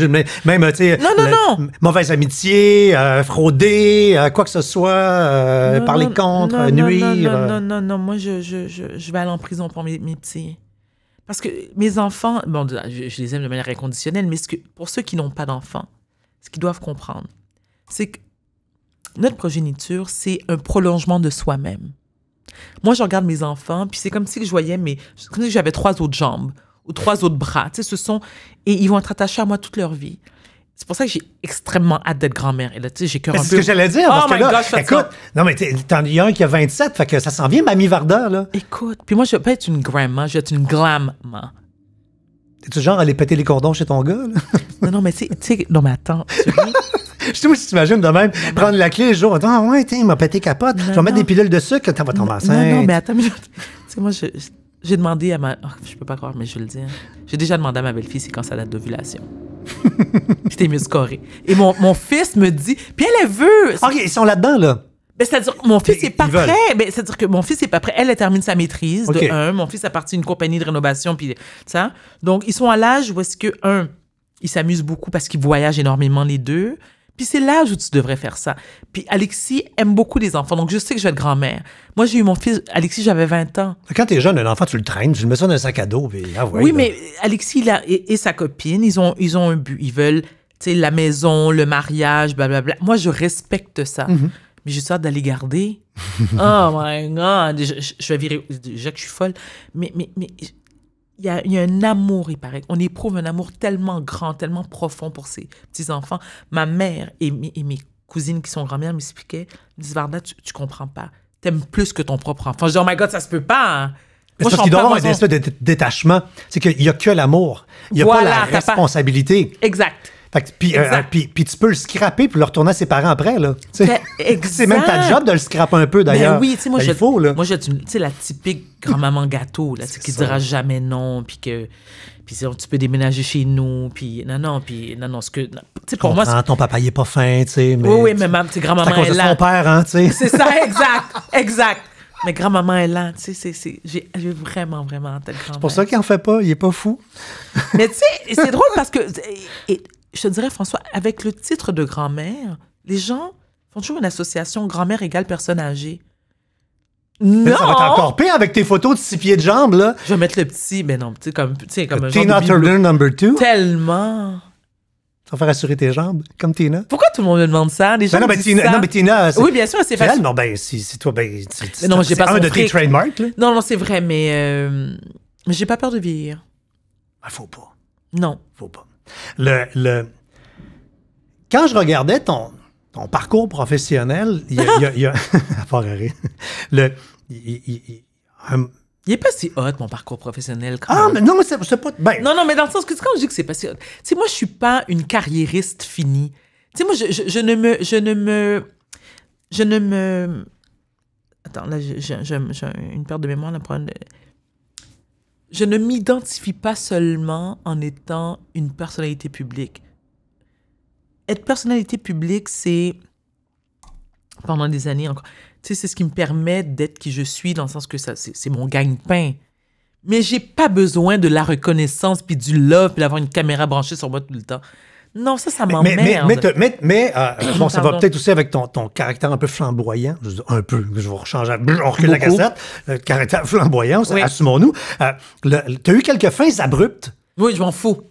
même, tu sais, non, non, non. mauvaise amitié, euh, frauder, euh, quoi que ce soit, euh, parler contre, nuire. Non, non, non, moi, je, vais aller en prison pour mes, petits. Parce que mes enfants, bon, je, les aime de manière inconditionnelle, mais pour ceux qui n'ont pas d'enfants, ce qu'ils doivent comprendre, c'est que notre progéniture, c'est un prolongement de soi-même. Moi, je regarde mes enfants, puis c'est comme si je voyais mes. Comme si j'avais trois autres jambes ou trois autres bras. Tu sais, ce sont. Et ils vont être attachés à moi toute leur vie. C'est pour ça que j'ai extrêmement hâte d'être grand-mère. Et là, tu sais, j'ai ben, cœur un peu. C'est ce que j'allais dire. Oh parce que là, écoute, non, mais t'en a un qui a 27, fait que ça s'en vient, Mamie Varda, là. Écoute, puis moi, je vais pas être une grandma, je vais être une glam T'es-tu genre à aller péter les cordons chez ton gars? non, non, mais tu sais, non, mais attends. Je sais pas si tu imagines de même prendre la clé le jour, attends, ouais, ouais, il m'a pété capote, je vais mettre des pilules de sucre, t'en vas tomber enceinte. Non, non, mais attends, tu sais, moi, j'ai demandé à ma. Oh, je peux pas croire, mais je vais le dire. Hein. J'ai déjà demandé à ma belle-fille c'est quand ça date d'ovulation. J'étais mieux coré. Et mon, mon, fils me dit, puis elle, elle veut. OK, ils sont là-dedans, là. Ben, c'est-à-dire que mon fils n'est pas prêt. Ben, c'est-à-dire que mon fils n'est pas prêt. Elle, elle termine sa maîtrise de un. Mon fils a parti d'une compagnie de rénovation, puis ça. Donc, ils sont à l'âge où est-ce que, un, ils s'amusent beaucoup parce qu'ils voyagent énormément les deux. Puis c'est l'âge où tu devrais faire ça. Puis Alexis aime beaucoup les enfants, donc je sais que je vais être grand-mère. Moi, j'ai eu mon fils, Alexis, j'avais 20 ans. Quand tu es jeune, un enfant, tu le traînes, tu le mets sur un sac à dos. Puis, ah ouais, oui, mais Alexis il et, et, sa copine, ils ont, ils ont un but. Ils veulent, tu la maison, le mariage, blablabla. Moi, je respecte ça. Mm-hmm mais j'ai hâte d'aller garder. oh my God! Je, je, vais virer. Déjà que je suis folle. Mais, mais, mais il y, a, un amour, il paraît. On éprouve un amour tellement grand, tellement profond pour ses petits-enfants. Ma mère et, mes, mes cousines qui sont grand-mères m'expliquaient, "Dis Varda, tu, comprends pas. T'aimes plus que ton propre enfant. Je dis, oh my God, ça se peut pas. Hein? Moi, ce qu'il doit avoir un espèce de détachement. C'est qu'il n'y a que l'amour. Il n'y a pas la responsabilité. Exact. Euh, puis, tu peux le scraper puis le retourner à ses parents après. là. Ben, c'est même ta job de le scraper un peu d'ailleurs. Ben oui, ben, moi, je, moi je, tu sais, la typique grand-maman gâteau là, qui dira jamais non, puis que puis tu peux déménager chez nous, puis non, non, puis non, non, ce que. pour moi. Ton papa, il est pas fin, tu sais. Oui, oui, mais ma grand-maman est, là. C'est père, hein, tu sais. C'est ça, exact, exact. Mais grand-maman est là, tu sais, j'ai vraiment, vraiment C'est pour ça qu'il en fait pas, il est pas fou. Mais tu sais, c'est drôle parce que je te dirais, François, avec le titre de grand-mère, les gens font toujours une association grand-mère égale personne âgée. Non! Ça va être encore pire avec tes photos de six pieds de jambe, là. Je vais mettre le petit, mais non, tu comme, comme un Tina Turner number two. Tellement. Ça va faire assurer tes jambes, comme Tina. Pourquoi tout le monde me demande ça? Les gens non, mais Tina, non, mais Tina, Oui, bien sûr, c'est facile. Non, ben, si, toi, ben, c'est un de tes trademarks, là. Non, non, c'est vrai, mais, euh, mais j'ai pas peur de vieillir. Il ben, faut pas. Non. Faut pas. Le, le... Quand je regardais ton, ton parcours professionnel, il y a. Le, pas si hot, mon parcours professionnel. ah, mais non, mais c'est pas. Ben. Non, non, mais dans le sens que quand je dis que c'est pas si hot, tu sais, moi, je suis pas une carriériste finie. Tu sais, moi, je, ne me. Je ne me. Je ne me. Attends, là, j'ai une perte de mémoire, là, je ne m'identifie pas seulement en étant une personnalité publique. Être personnalité publique, c'est pendant des années encore. Tu sais, c'est ce qui me permet d'être qui je suis dans le sens que ça, c'est mon gagne-pain. Mais j'ai pas besoin de la reconnaissance puis du love puis d'avoir une caméra branchée sur moi tout le temps. Non, ça, ça m'emmerde. Mais, mais, euh, bon, ça va peut-être aussi avec ton, ton, caractère un peu flamboyant. un peu, je vais rechanger, on recule la cassette. caractère flamboyant, assumons-nous. Euh, tu as eu quelques fins abruptes. Oui, je m'en fous.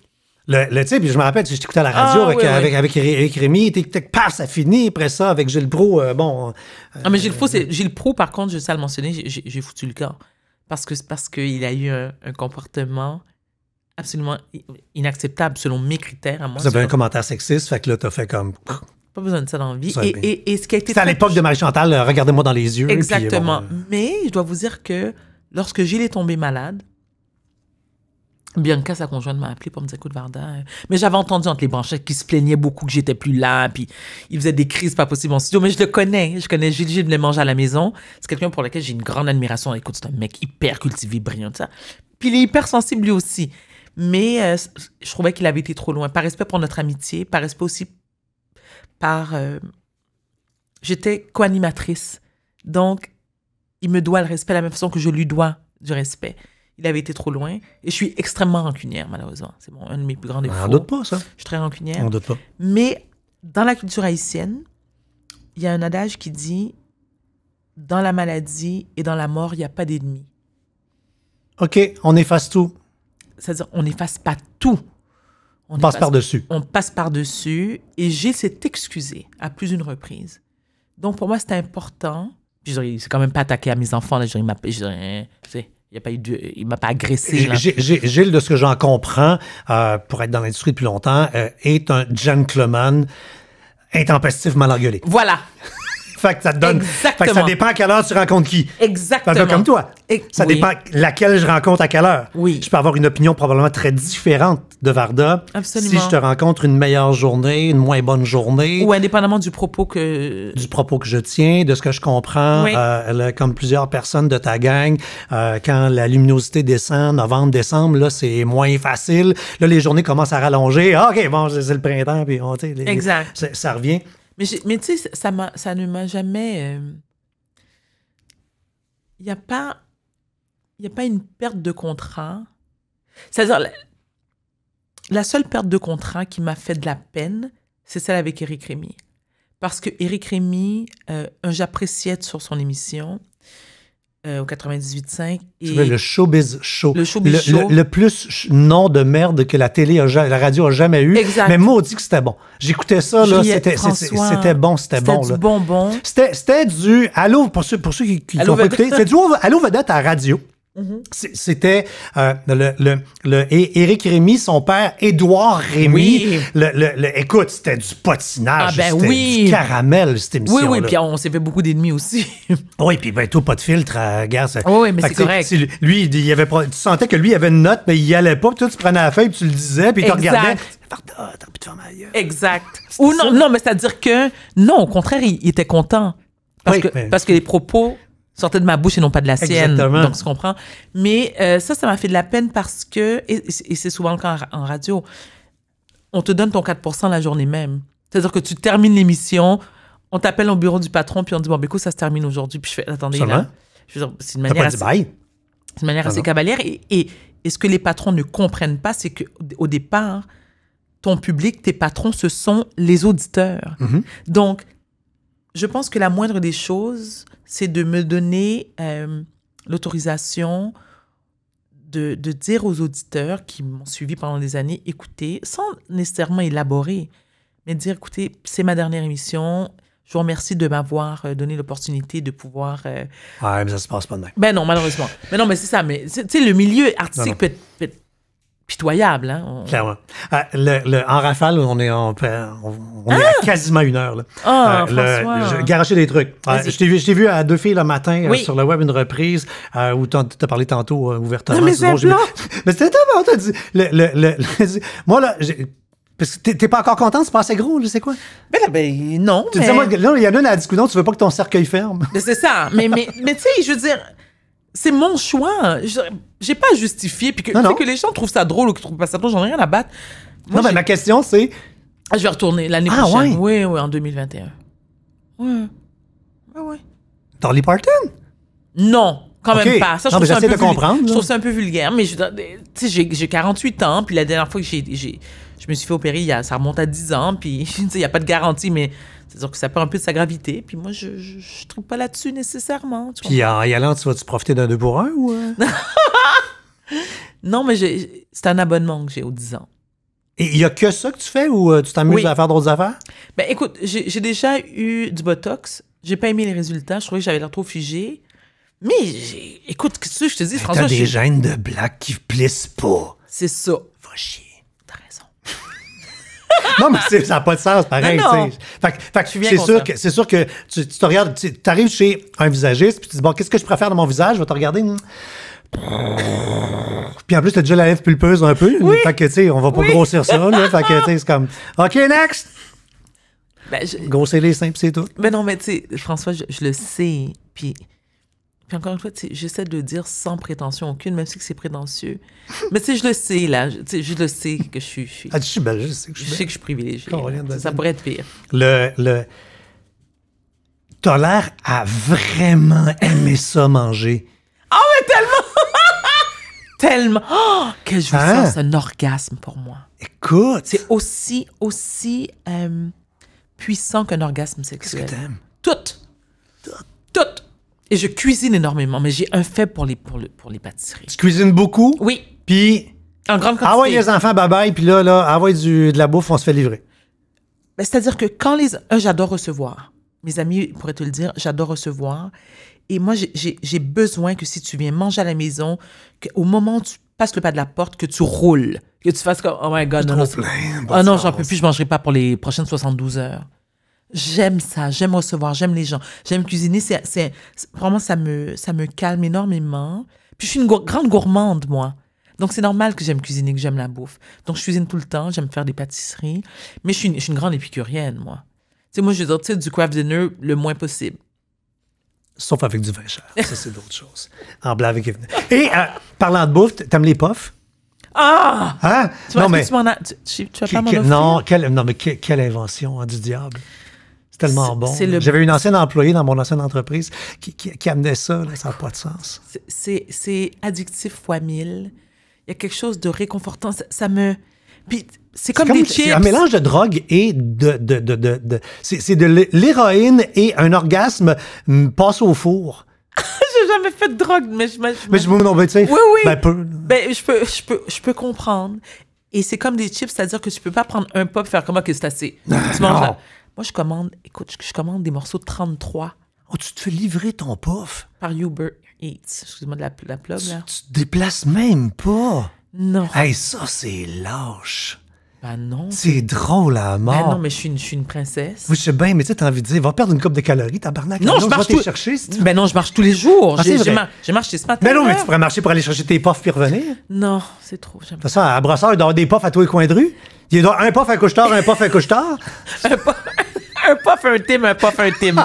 Le, le type, je me rappelle, je t'écoutais à la radio avec, ah, Rémi, avec, oui. avec, être que paf, ça finit. Après ça, avec Gilles Pro, euh, bon. Euh, ah, mais Gilles, Pro, Gilles Pro, par contre, je sais le mentionner, j'ai foutu le corps. Parce que parce qu'il a eu un comportement absolument inacceptable selon mes critères à moi. Vous avez un commentaire sexiste, fait que là, t'as fait comme. Pas besoin de ça dans la vie. Et, et, ce qui a été. à l'époque de Marie-Chantal, euh, regardez-moi dans les yeux. Exactement. Euh, mais je dois vous dire que lorsque Gilles est tombé malade, Bianca, sa conjointe, m'a appelé pour me dire écoute, Varda. Euh, mais j'avais entendu entre les branchettes qu'il se plaignait beaucoup que j'étais plus là, puis il faisait des crises pas possibles en studio. Mais je le connais, je connais Gilles, Gilles venait manger à la maison. C'est quelqu'un pour lequel j'ai une grande admiration. Écoute, c'est un mec hyper cultivé, brillant, tout ça. Puis il est hyper sensible lui aussi. Mais euh, je trouvais qu'il avait été trop loin, par respect pour notre amitié, par respect aussi par... Euh, j'étais co-animatrice, donc il me doit le respect de la même façon que je lui dois du respect. Il avait été trop loin et je suis extrêmement rancunière, malheureusement. C'est mon un de mes plus grands défauts. On doute pas, ça. Je suis très rancunière. On doute pas. Mais dans la culture haïtienne, il y a un adage qui dit dans la maladie et dans la mort, il n'y a pas d'ennemi. OK, on efface tout c'est-à-dire on n'efface pas tout. On passe par-dessus. On passe par-dessus. Et Gilles s'est excusé à plus d'une reprise. Donc, pour moi, c'était important. Il s'est quand même pas attaqué à mes enfants. je il m'a pas hein, m'a pas agressé. Gilles, de ce que j'en comprends, euh, pour être dans l'industrie depuis longtemps, euh, est un gentleman intempestif mal engueulé. Voilà fait que ça donne. Exactement. ça dépend à quelle heure tu rencontres qui. Exactement. comme toi. Et, ça dépend dépend laquelle je rencontre à quelle heure. Oui. Je peux avoir une opinion probablement très différente de Varda. Absolument. Si je te rencontre une meilleure journée, une moins bonne journée. Ou indépendamment du propos que. Du propos que je tiens, de ce que je comprends. Euh, comme plusieurs personnes de ta gang, euh, quand la luminosité descend, novembre, décembre, là, c'est moins facile. Là, les journées commencent à rallonger. Ah, OK, bon, c'est le printemps, puis on, les, exact. Ça revient. Mais, mais tu sais, ça, ça ne m'a jamais. Il euh, y n'y a pas. Il y a pas une perte de contrat. C'est-à-dire, la, seule perte de contrat qui m'a fait de la peine, c'est celle avec Eric Rémy. Parce que Eric Rémy, euh, un j'appréciais sur son émission, euh, au 98.5. Et... Le showbiz show. Le showbiz le, show. Le, le plus nom de merde que la télé, a, la radio a jamais eu. Exact. Mais maudit que c'était bon. J'écoutais ça, là, c'était, c'était bon, c'était bon. C'était du bonbon. C'était, du... Allô, pour ceux, pour ceux qui, ne l'ont pas écouté, c'était du Allô Vedette à radio. Mm-hmm. C'était euh, le, le, Éric Rémy, son père, Édouard Rémy. Le, écoute, c'était du potinage, ah, ben c'était oui. du caramel, cette émission. Oui, oui, puis on s'est fait beaucoup d'ennemis aussi. oui, puis bientôt, tout, pas de filtre, euh, gars. Oui, mais c'est correct. Lui, il avait, tu sentais que lui, il avait une note, mais il y allait pas, puis toi, tu prenais la feuille, puis tu le disais, puis tu regardais. exact Exact. Ou non, non, mais c'est-à-dire que, non, au contraire, il, était content. parce que les propos sortait de ma bouche et non pas de la sienne. Exactement. Donc, tu comprends. Mais euh, ça, ça m'a fait de la peine parce que, et, c'est souvent le cas en, radio, on te donne ton 4 la journée même. C'est-à-dire que tu termines l'émission, on t'appelle au bureau du patron, puis on dit, bon, ben, écoute, ça se termine aujourd'hui. Puis je fais, attendez, là. c'est une manière assez, C'est une manière assez cavalière. Et, ce que les patrons ne comprennent pas, c'est qu'au départ, ton public, tes patrons, ce sont les auditeurs. Mm-hmm. Donc, je pense que la moindre des choses, c'est de me donner euh, l'autorisation de, de, dire aux auditeurs qui m'ont suivi pendant des années, écoutez, sans nécessairement élaborer, mais dire, écoutez, c'est ma dernière émission. Je vous remercie de m'avoir euh, donné l'opportunité de pouvoir. Euh, ah, mais ça se passe pas de Ben non, malheureusement. mais non, mais c'est ça. Mais tu sais, le milieu artistique peut être pitoyable. Hein? Clairement. Ah, le, en rafale, on est, en, on, est à ah! quasiment une heure. Là. Ah, euh, François. Le, des trucs. je t'ai vu, vu, à deux filles le matin euh, sur le web une reprise euh, où tu parlé tantôt ouvertement. Non, mais c'est bon, Mais c'était tellement, dit. moi, là, parce que t'es pas encore content, c'est pas assez gros, je sais quoi. mais ben là, ben non. Tu mais... disais, moi, il y en a une à la discussion, tu veux pas que ton cercueil ferme. Ben, c'est ça. Mais, mais, mais tu sais, je veux dire c'est mon choix. J'ai pas à justifier. Puis que, les gens trouvent ça drôle ou qu'ils trouvent pas ça drôle, j'en ai rien à battre. non, mais ma question, c'est. Ah, je vais retourner l'année ah, prochaine. Ouais. Oui, oui, en 2021. Oui. Ah, ouais. Dans les Parton? Non. Quand même pas. Ça, je trouve ça un peu de comprendre. Je trouve ça un peu vulgaire, mais j'ai 48 ans, puis la dernière fois que j'ai je me suis fait opérer, ça remonte à 10 ans, puis il n'y a pas de garantie, mais c'est-à-dire que ça perd un peu de sa gravité. Puis moi, je ne trouve pas là-dessus nécessairement. Puis en y allant, tu vas-tu profiter d'un 2 pour 1 ou. Euh? non, mais c'est un abonnement que j'ai aux 10 ans. Et il n'y a que ça que tu fais ou euh, tu t'amuses à faire d'autres affaires? Ben écoute, j'ai déjà eu du Botox. J'ai pas aimé les résultats. Je trouvais que j'avais l'air trop figé. Mais écoute, qu'est-ce que je te dis, François? T'as des gènes de black qui plissent pas. C'est ça. Va non, mais ça n'a pas de sens, pareil. Fait, c'est sûr que c'est sûr que tu, te regardes, tu arrives chez un visagiste, puis tu dis bon, qu'est-ce que je préfère dans mon visage Je vais te regarder. Hmm. Puis en plus, t'as déjà la lèvre pulpeuse un peu. Oui. Fait que, tu sais, on va pas grossir ça. Là, fait que, tu sais, c'est comme, OK, next! Ben, Grosser les seins, c'est tout. Mais ben non, mais tu sais, François, je, je le sais. Puis puis encore une fois, j'essaie de le dire sans prétention aucune, même si c'est prétentieux. Mais tu je le sais, là. Je le sais que je suis... Je ah, ben, je sais que je suis Je sais que je suis privilégiée. Ça, pourrait être pire. Le... le... T'as l'air à vraiment aimer ça manger. Ah oh, mais tellement... tellement... que je vous hein? sens un orgasme pour moi. Écoute... C'est aussi, aussi euh, puissant qu'un orgasme sexuel. Qu'est-ce que t'aimes? Tout. Tout. Et je cuisine énormément, mais j'ai un fait pour les, pour, le, pour les pâtisseries. Tu cuisines beaucoup? Oui. Puis. En grande ah quantité. ouais les enfants, bye bye, puis là, là, envoie ah du, de la bouffe, on se fait livrer. Ben, c'est-à-dire que quand les. Un, j'adore recevoir. Mes amis pourraient te le dire, j'adore recevoir. Et moi, j'ai besoin que si tu viens manger à la maison, au moment où tu passes le pas de la porte, que tu roules, que tu fasses comme Oh my God, non, non, ah non, j'en peux plus, je mangerai pas pour les prochaines 72 heures. J'aime ça, j'aime recevoir, j'aime les gens, j'aime cuisiner. C'est, vraiment, ça me, ça me calme énormément. Puis je suis une grande gourmande, moi. Donc c'est normal que j'aime cuisiner, que j'aime la bouffe. Donc je cuisine tout le temps, j'aime faire des pâtisseries. Mais je suis, une grande épicurienne, moi. Tu sais, moi, je veux dire, du craft dinner le moins possible. Sauf avec du vin cher. Ça, c'est d'autres choses. En blague avec Et euh, parlant de bouffe, t'aimes les puffs? Ah! Hein? non, mais, tu, m'en as, tu, pas Non, non, mais quelle invention hein, du diable. C'est tellement bon. J'avais une ancienne employée dans mon ancienne entreprise qui, amenait ça. ça n'a pas de sens. C'est addictif fois mille. Il y a quelque chose de réconfortant. Ça, me. Puis c'est comme, des chips. C'est un mélange de drogue et de. de, de, de, c'est de l'héroïne et un orgasme passe au four. J'ai jamais fait de drogue, mais je. Mais je non, ben, mais Oui, oui. Ben, ben, je peux, je peux, je peux comprendre. Et c'est comme des chips, c'est-à-dire que tu peux pas prendre un pop et faire comme que c'est assez. tu manges moi, je commande, écoute, je, commande des morceaux de 33 Oh, tu te fais livrer ton pof? Par Uber Eats. Excuse-moi de la, la là. Tu, te déplaces même pas? Non. Hey, ça, c'est lâche. Ben non. C'est drôle à ben mort. Ben non, mais je suis une, princesse. Oui, je sais bien, mais tu sais, t'as envie de dire, va perdre une coupe de calories, tabarnak. Non, non je marche. tous. chercher, Ben non, je marche tous les ah, jours. Je j'ai, mar... marché ce Mais ben non, mais tu pourrais marcher pour aller chercher tes pofs puis revenir. Non, c'est trop. De toute façon, à Brossard, il doit avoir des pofs à tous les coins de rue. Il doit a un pof, à couche-tard, un pof à couche-tard. un un puff, un tim, un puff, un tim.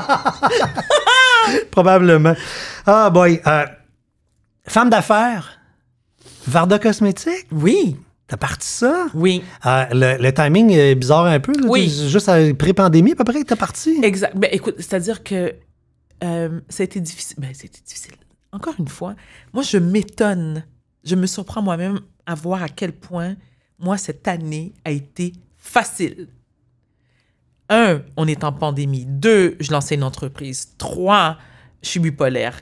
Probablement. Ah, boy. Euh, femme d'affaires, Varda Cosmétique. Oui. T'as parti ça? Oui. Euh, le, timing est bizarre un peu. oui. Juste pré-pandémie, à peu près, t'as parti. Exact. Ben, écoute, c'est-à-dire que euh, ça a été difficile. Ben, c'était difficile. Encore une fois, moi, je m'étonne. Je me surprends moi-même à voir à quel point, moi, cette année a été facile un, on est en pandémie. Deux, je lançais une entreprise. Trois, je suis bipolaire.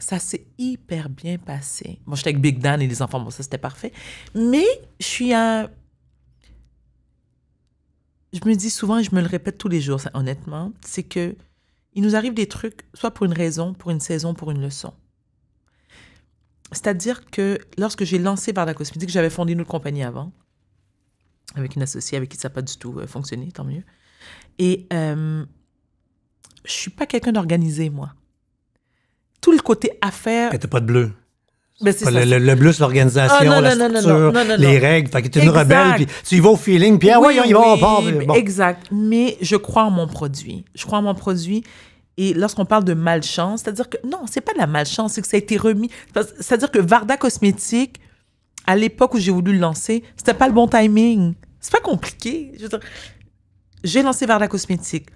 Ça s'est hyper bien passé. Moi, j'étais avec Big Dan et les enfants, bon, ça c'était parfait. Mais je suis un. Je me dis souvent, et je me le répète tous les jours, honnêtement, c'est que il nous arrive des trucs, soit pour une raison, pour une saison, pour une leçon. C'est-à-dire que lorsque j'ai lancé Par la Cosmétique, j'avais fondé une autre compagnie avant avec une associée avec qui ça n'a pas du tout euh, fonctionné, tant mieux. Et euh, je suis pas quelqu'un d'organisé, moi. Tout le côté affaire... – Mais t'as pas de bleu. Ben, c'est le, bleu, c'est l'organisation, ah, la structure, les règles. Fait que une rebelle, puis tu y vas au feeling, puis ah oui, va, bon. Exact. Mais je crois en mon produit. Je crois en mon produit. Et lorsqu'on parle de malchance, c'est-à-dire que non, c'est pas de la malchance, c'est que ça a été remis. C'est-à-dire que Varda Cosmétique, à l'époque où j'ai voulu le lancer, c'était pas le bon timing. C'est pas compliqué. J'ai lancé vers la cosmétique.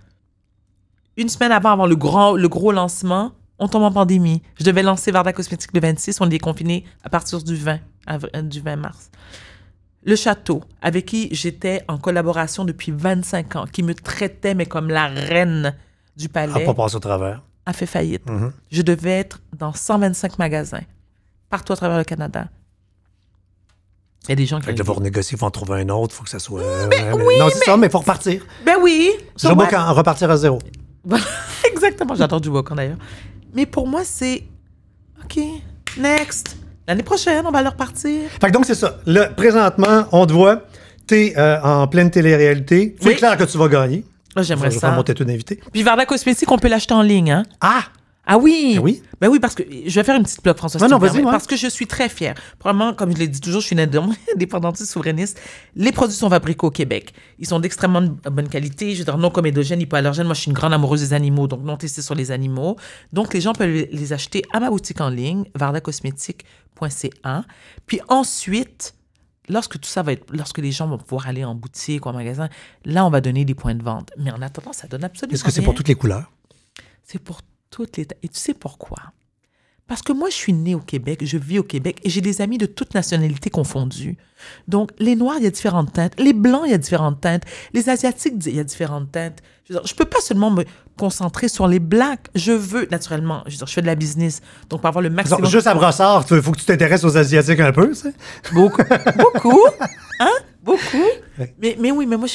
Une semaine avant, avant le, grand, le gros lancement, on tombe en pandémie. Je devais lancer Varda Cosmétique le 26. On est confiné à partir du 20, euh, du 20 mars. Le château, avec qui j'étais en collaboration depuis 25 ans, qui me traitait mais comme la reine du palais. a ah, pas au travers. A fait faillite. Mm-hmm. Je devais être dans 125 magasins partout à travers le Canada. Il y a des gens qui. Fait que faut faut en trouver un autre, faut que ça soit. non, c'est ça, mais faut repartir. Ben oui. So quand repartir à zéro. Exactement, du Dubocan d'ailleurs. Mais pour moi, c'est. OK, next. L'année prochaine, on va leur repartir. Fait que donc, c'est ça. Là, présentement, on te voit. T'es euh, en pleine télé-réalité. C'est clair que tu vas gagner. Ah, j'aimerais ça. Je vais monter invité. Puis Varda Cosmétique, on peut l'acheter en ligne, hein? Ah! Ah oui. Ah oui. Ben oui, parce que je vais faire une petite plug, François. non, vas-y, Parce que je suis très fière. Probablement, comme je l'ai dit toujours, je suis une indépendante souverainiste. Les produits sont fabriqués au Québec. Ils sont d'extrêmement bonne qualité. Je veux dire, non comédogène, hypoallergène. Moi, je suis une grande amoureuse des animaux, donc non testé sur les animaux. Donc, les gens peuvent les acheter à ma boutique en ligne, vardacosmétique.ca. Puis ensuite, lorsque tout ça va être, lorsque les gens vont pouvoir aller en boutique ou en magasin, là, on va donner des points de vente. Mais en attendant, ça donne absolument. Est-ce que c'est pour toutes les couleurs? C'est pour toutes les Et tu sais pourquoi? Parce que moi, je suis née au Québec, je vis au Québec et j'ai des amis de toutes nationalités confondues. Donc, les Noirs, il y a différentes teintes. Les Blancs, il y a différentes teintes. Les Asiatiques, il y a différentes teintes. Je peux pas seulement me concentrer sur les Blacks. Je veux, naturellement, je, veux dire, je fais de la business, donc pour avoir le maximum... Donc, juste à Brossard, il faut que tu t'intéresses aux Asiatiques un peu, ça? Beaucoup. beaucoup. Hein? beaucoup. Mais, mais oui, mais moi,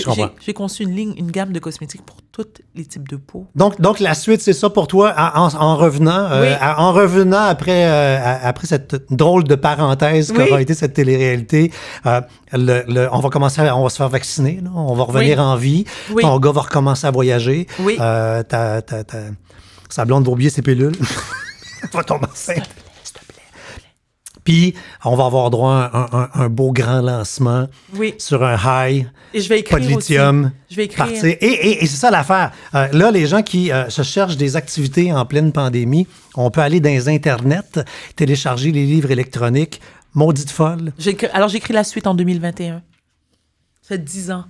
j'ai conçu une ligne, une gamme de cosmétiques pour tous les types de peau. Donc, donc la suite, c'est ça pour toi, en, revenant, euh, en revenant après, euh, après cette drôle de parenthèse oui. été cette télé-réalité. Euh, on va commencer, on va se faire vacciner, on va revenir en vie. Ton gars va recommencer à voyager. Oui. Ta, ta, sa blonde va oublier ses pilules. va tomber enceinte. Puis, on va avoir droit à un, beau grand lancement sur un high. Et je vais écrire. Pas de lithium. Je vais Partir. Et, c'est ça l'affaire. Euh, là, les gens qui euh, se cherchent des activités en pleine pandémie, on peut aller dans Internet, télécharger les livres électroniques. Maudite folle. Alors, j'écris la suite en 2021. Ça fait 10 ans.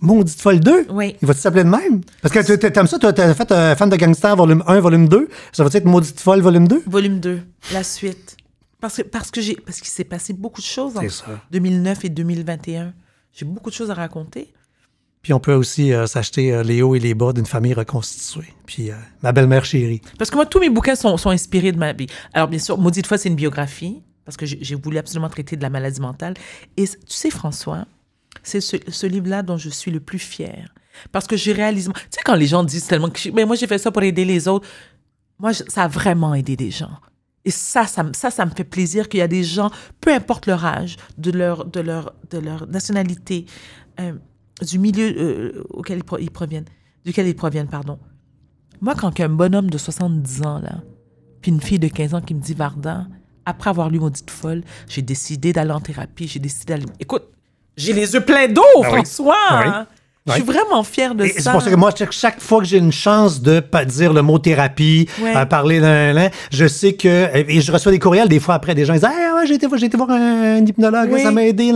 Maudite Folle 2? Oui. Il va s'appeler de même? Parce que t'aimes ça, t'as fait euh, Fan de Gangster volume 1, volume 2. Ça va-tu être Maudite Folle volume 2? Volume 2, la suite. Parce que, parce que j'ai, parce qu'il s'est passé beaucoup de choses entre 2009 et 2021. J'ai beaucoup de choses à raconter. Puis on peut aussi euh, s'acheter euh, les hauts et les bas d'une famille reconstituée. Puis euh, ma belle-mère chérie. Parce que moi, tous mes bouquins sont, sont inspirés de ma vie. Alors, bien sûr, Maudite fois, c'est une biographie, parce que j'ai voulu absolument traiter de la maladie mentale. Et tu sais, François, c'est ce, livre-là dont je suis le plus fier. Parce que j'ai réalise. Tu sais, quand les gens disent tellement que. mais moi, j'ai fait ça pour aider les autres. Moi, ça a vraiment aidé des gens. Et ça, ça, ça, me fait plaisir qu'il y a des gens, peu importe leur âge, de leur, de leur, de leur nationalité, euh, du milieu euh, auquel ils, proviennent, duquel ils proviennent, pardon. Moi, quand un bonhomme de 70 ans, là, puis une fille de 15 ans qui me dit Varda, après avoir lu Maudite Folle, j'ai décidé d'aller en thérapie, j'ai décidé d'aller. Écoute, j'ai les yeux pleins d'eau, ah François! Ah je suis vraiment fière de ça. C'est pour ça que moi, chaque fois que j'ai une chance de dire le mot thérapie, à euh, parler d'un, je sais que. Et je reçois des courriels des fois après des gens disent Ah ouais, j'ai été, voir un, hypnologue, ça m'a aidé.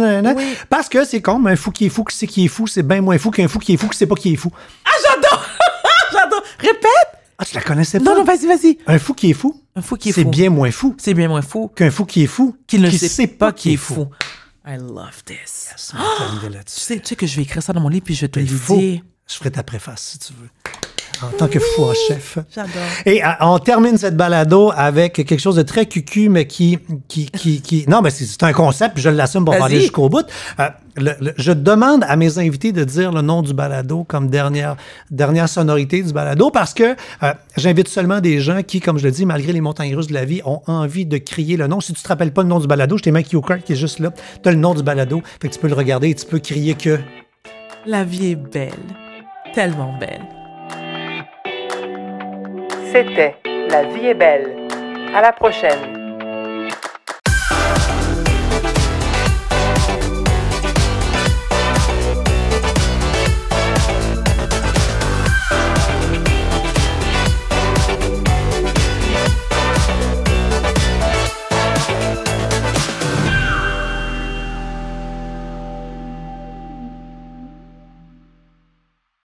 Parce que c'est comme un fou qui est fou, qui sait qui est fou, c'est bien moins fou qu'un fou qui est fou, qui sait pas qui est fou. Ah, j'adore J'adore Répète Ah, tu la connaissais pas Non, non, vas-y, vas-y. Un fou qui est fou. Un fou qui est, fou. C'est bien moins fou. C'est bien moins fou. Qu'un fou qui est fou. Qui ne sait, pas qui est fou. I love this. Yes, Tu sais, que je vais écrire ça dans mon livre puis je vais te le dis. Je ferai ta préface si tu veux en tant que fou en chef. J'adore. Et euh, on termine cette balado avec quelque chose de très cucu, mais qui. qui, qui, Non, mais c'est un concept, je l'assume pour aller jusqu'au bout. Euh, je demande à mes invités de dire le nom du balado comme dernière, dernière sonorité du balado parce que euh, j'invite seulement des gens qui, comme je le dis, malgré les montagnes russes de la vie, ont envie de crier le nom. Si tu te rappelles pas le nom du balado, je t'ai mis qui est juste là. Tu as le nom du balado, tu peux le regarder et tu peux crier que. La vie est belle, tellement belle. C'était La vie est belle. À la prochaine.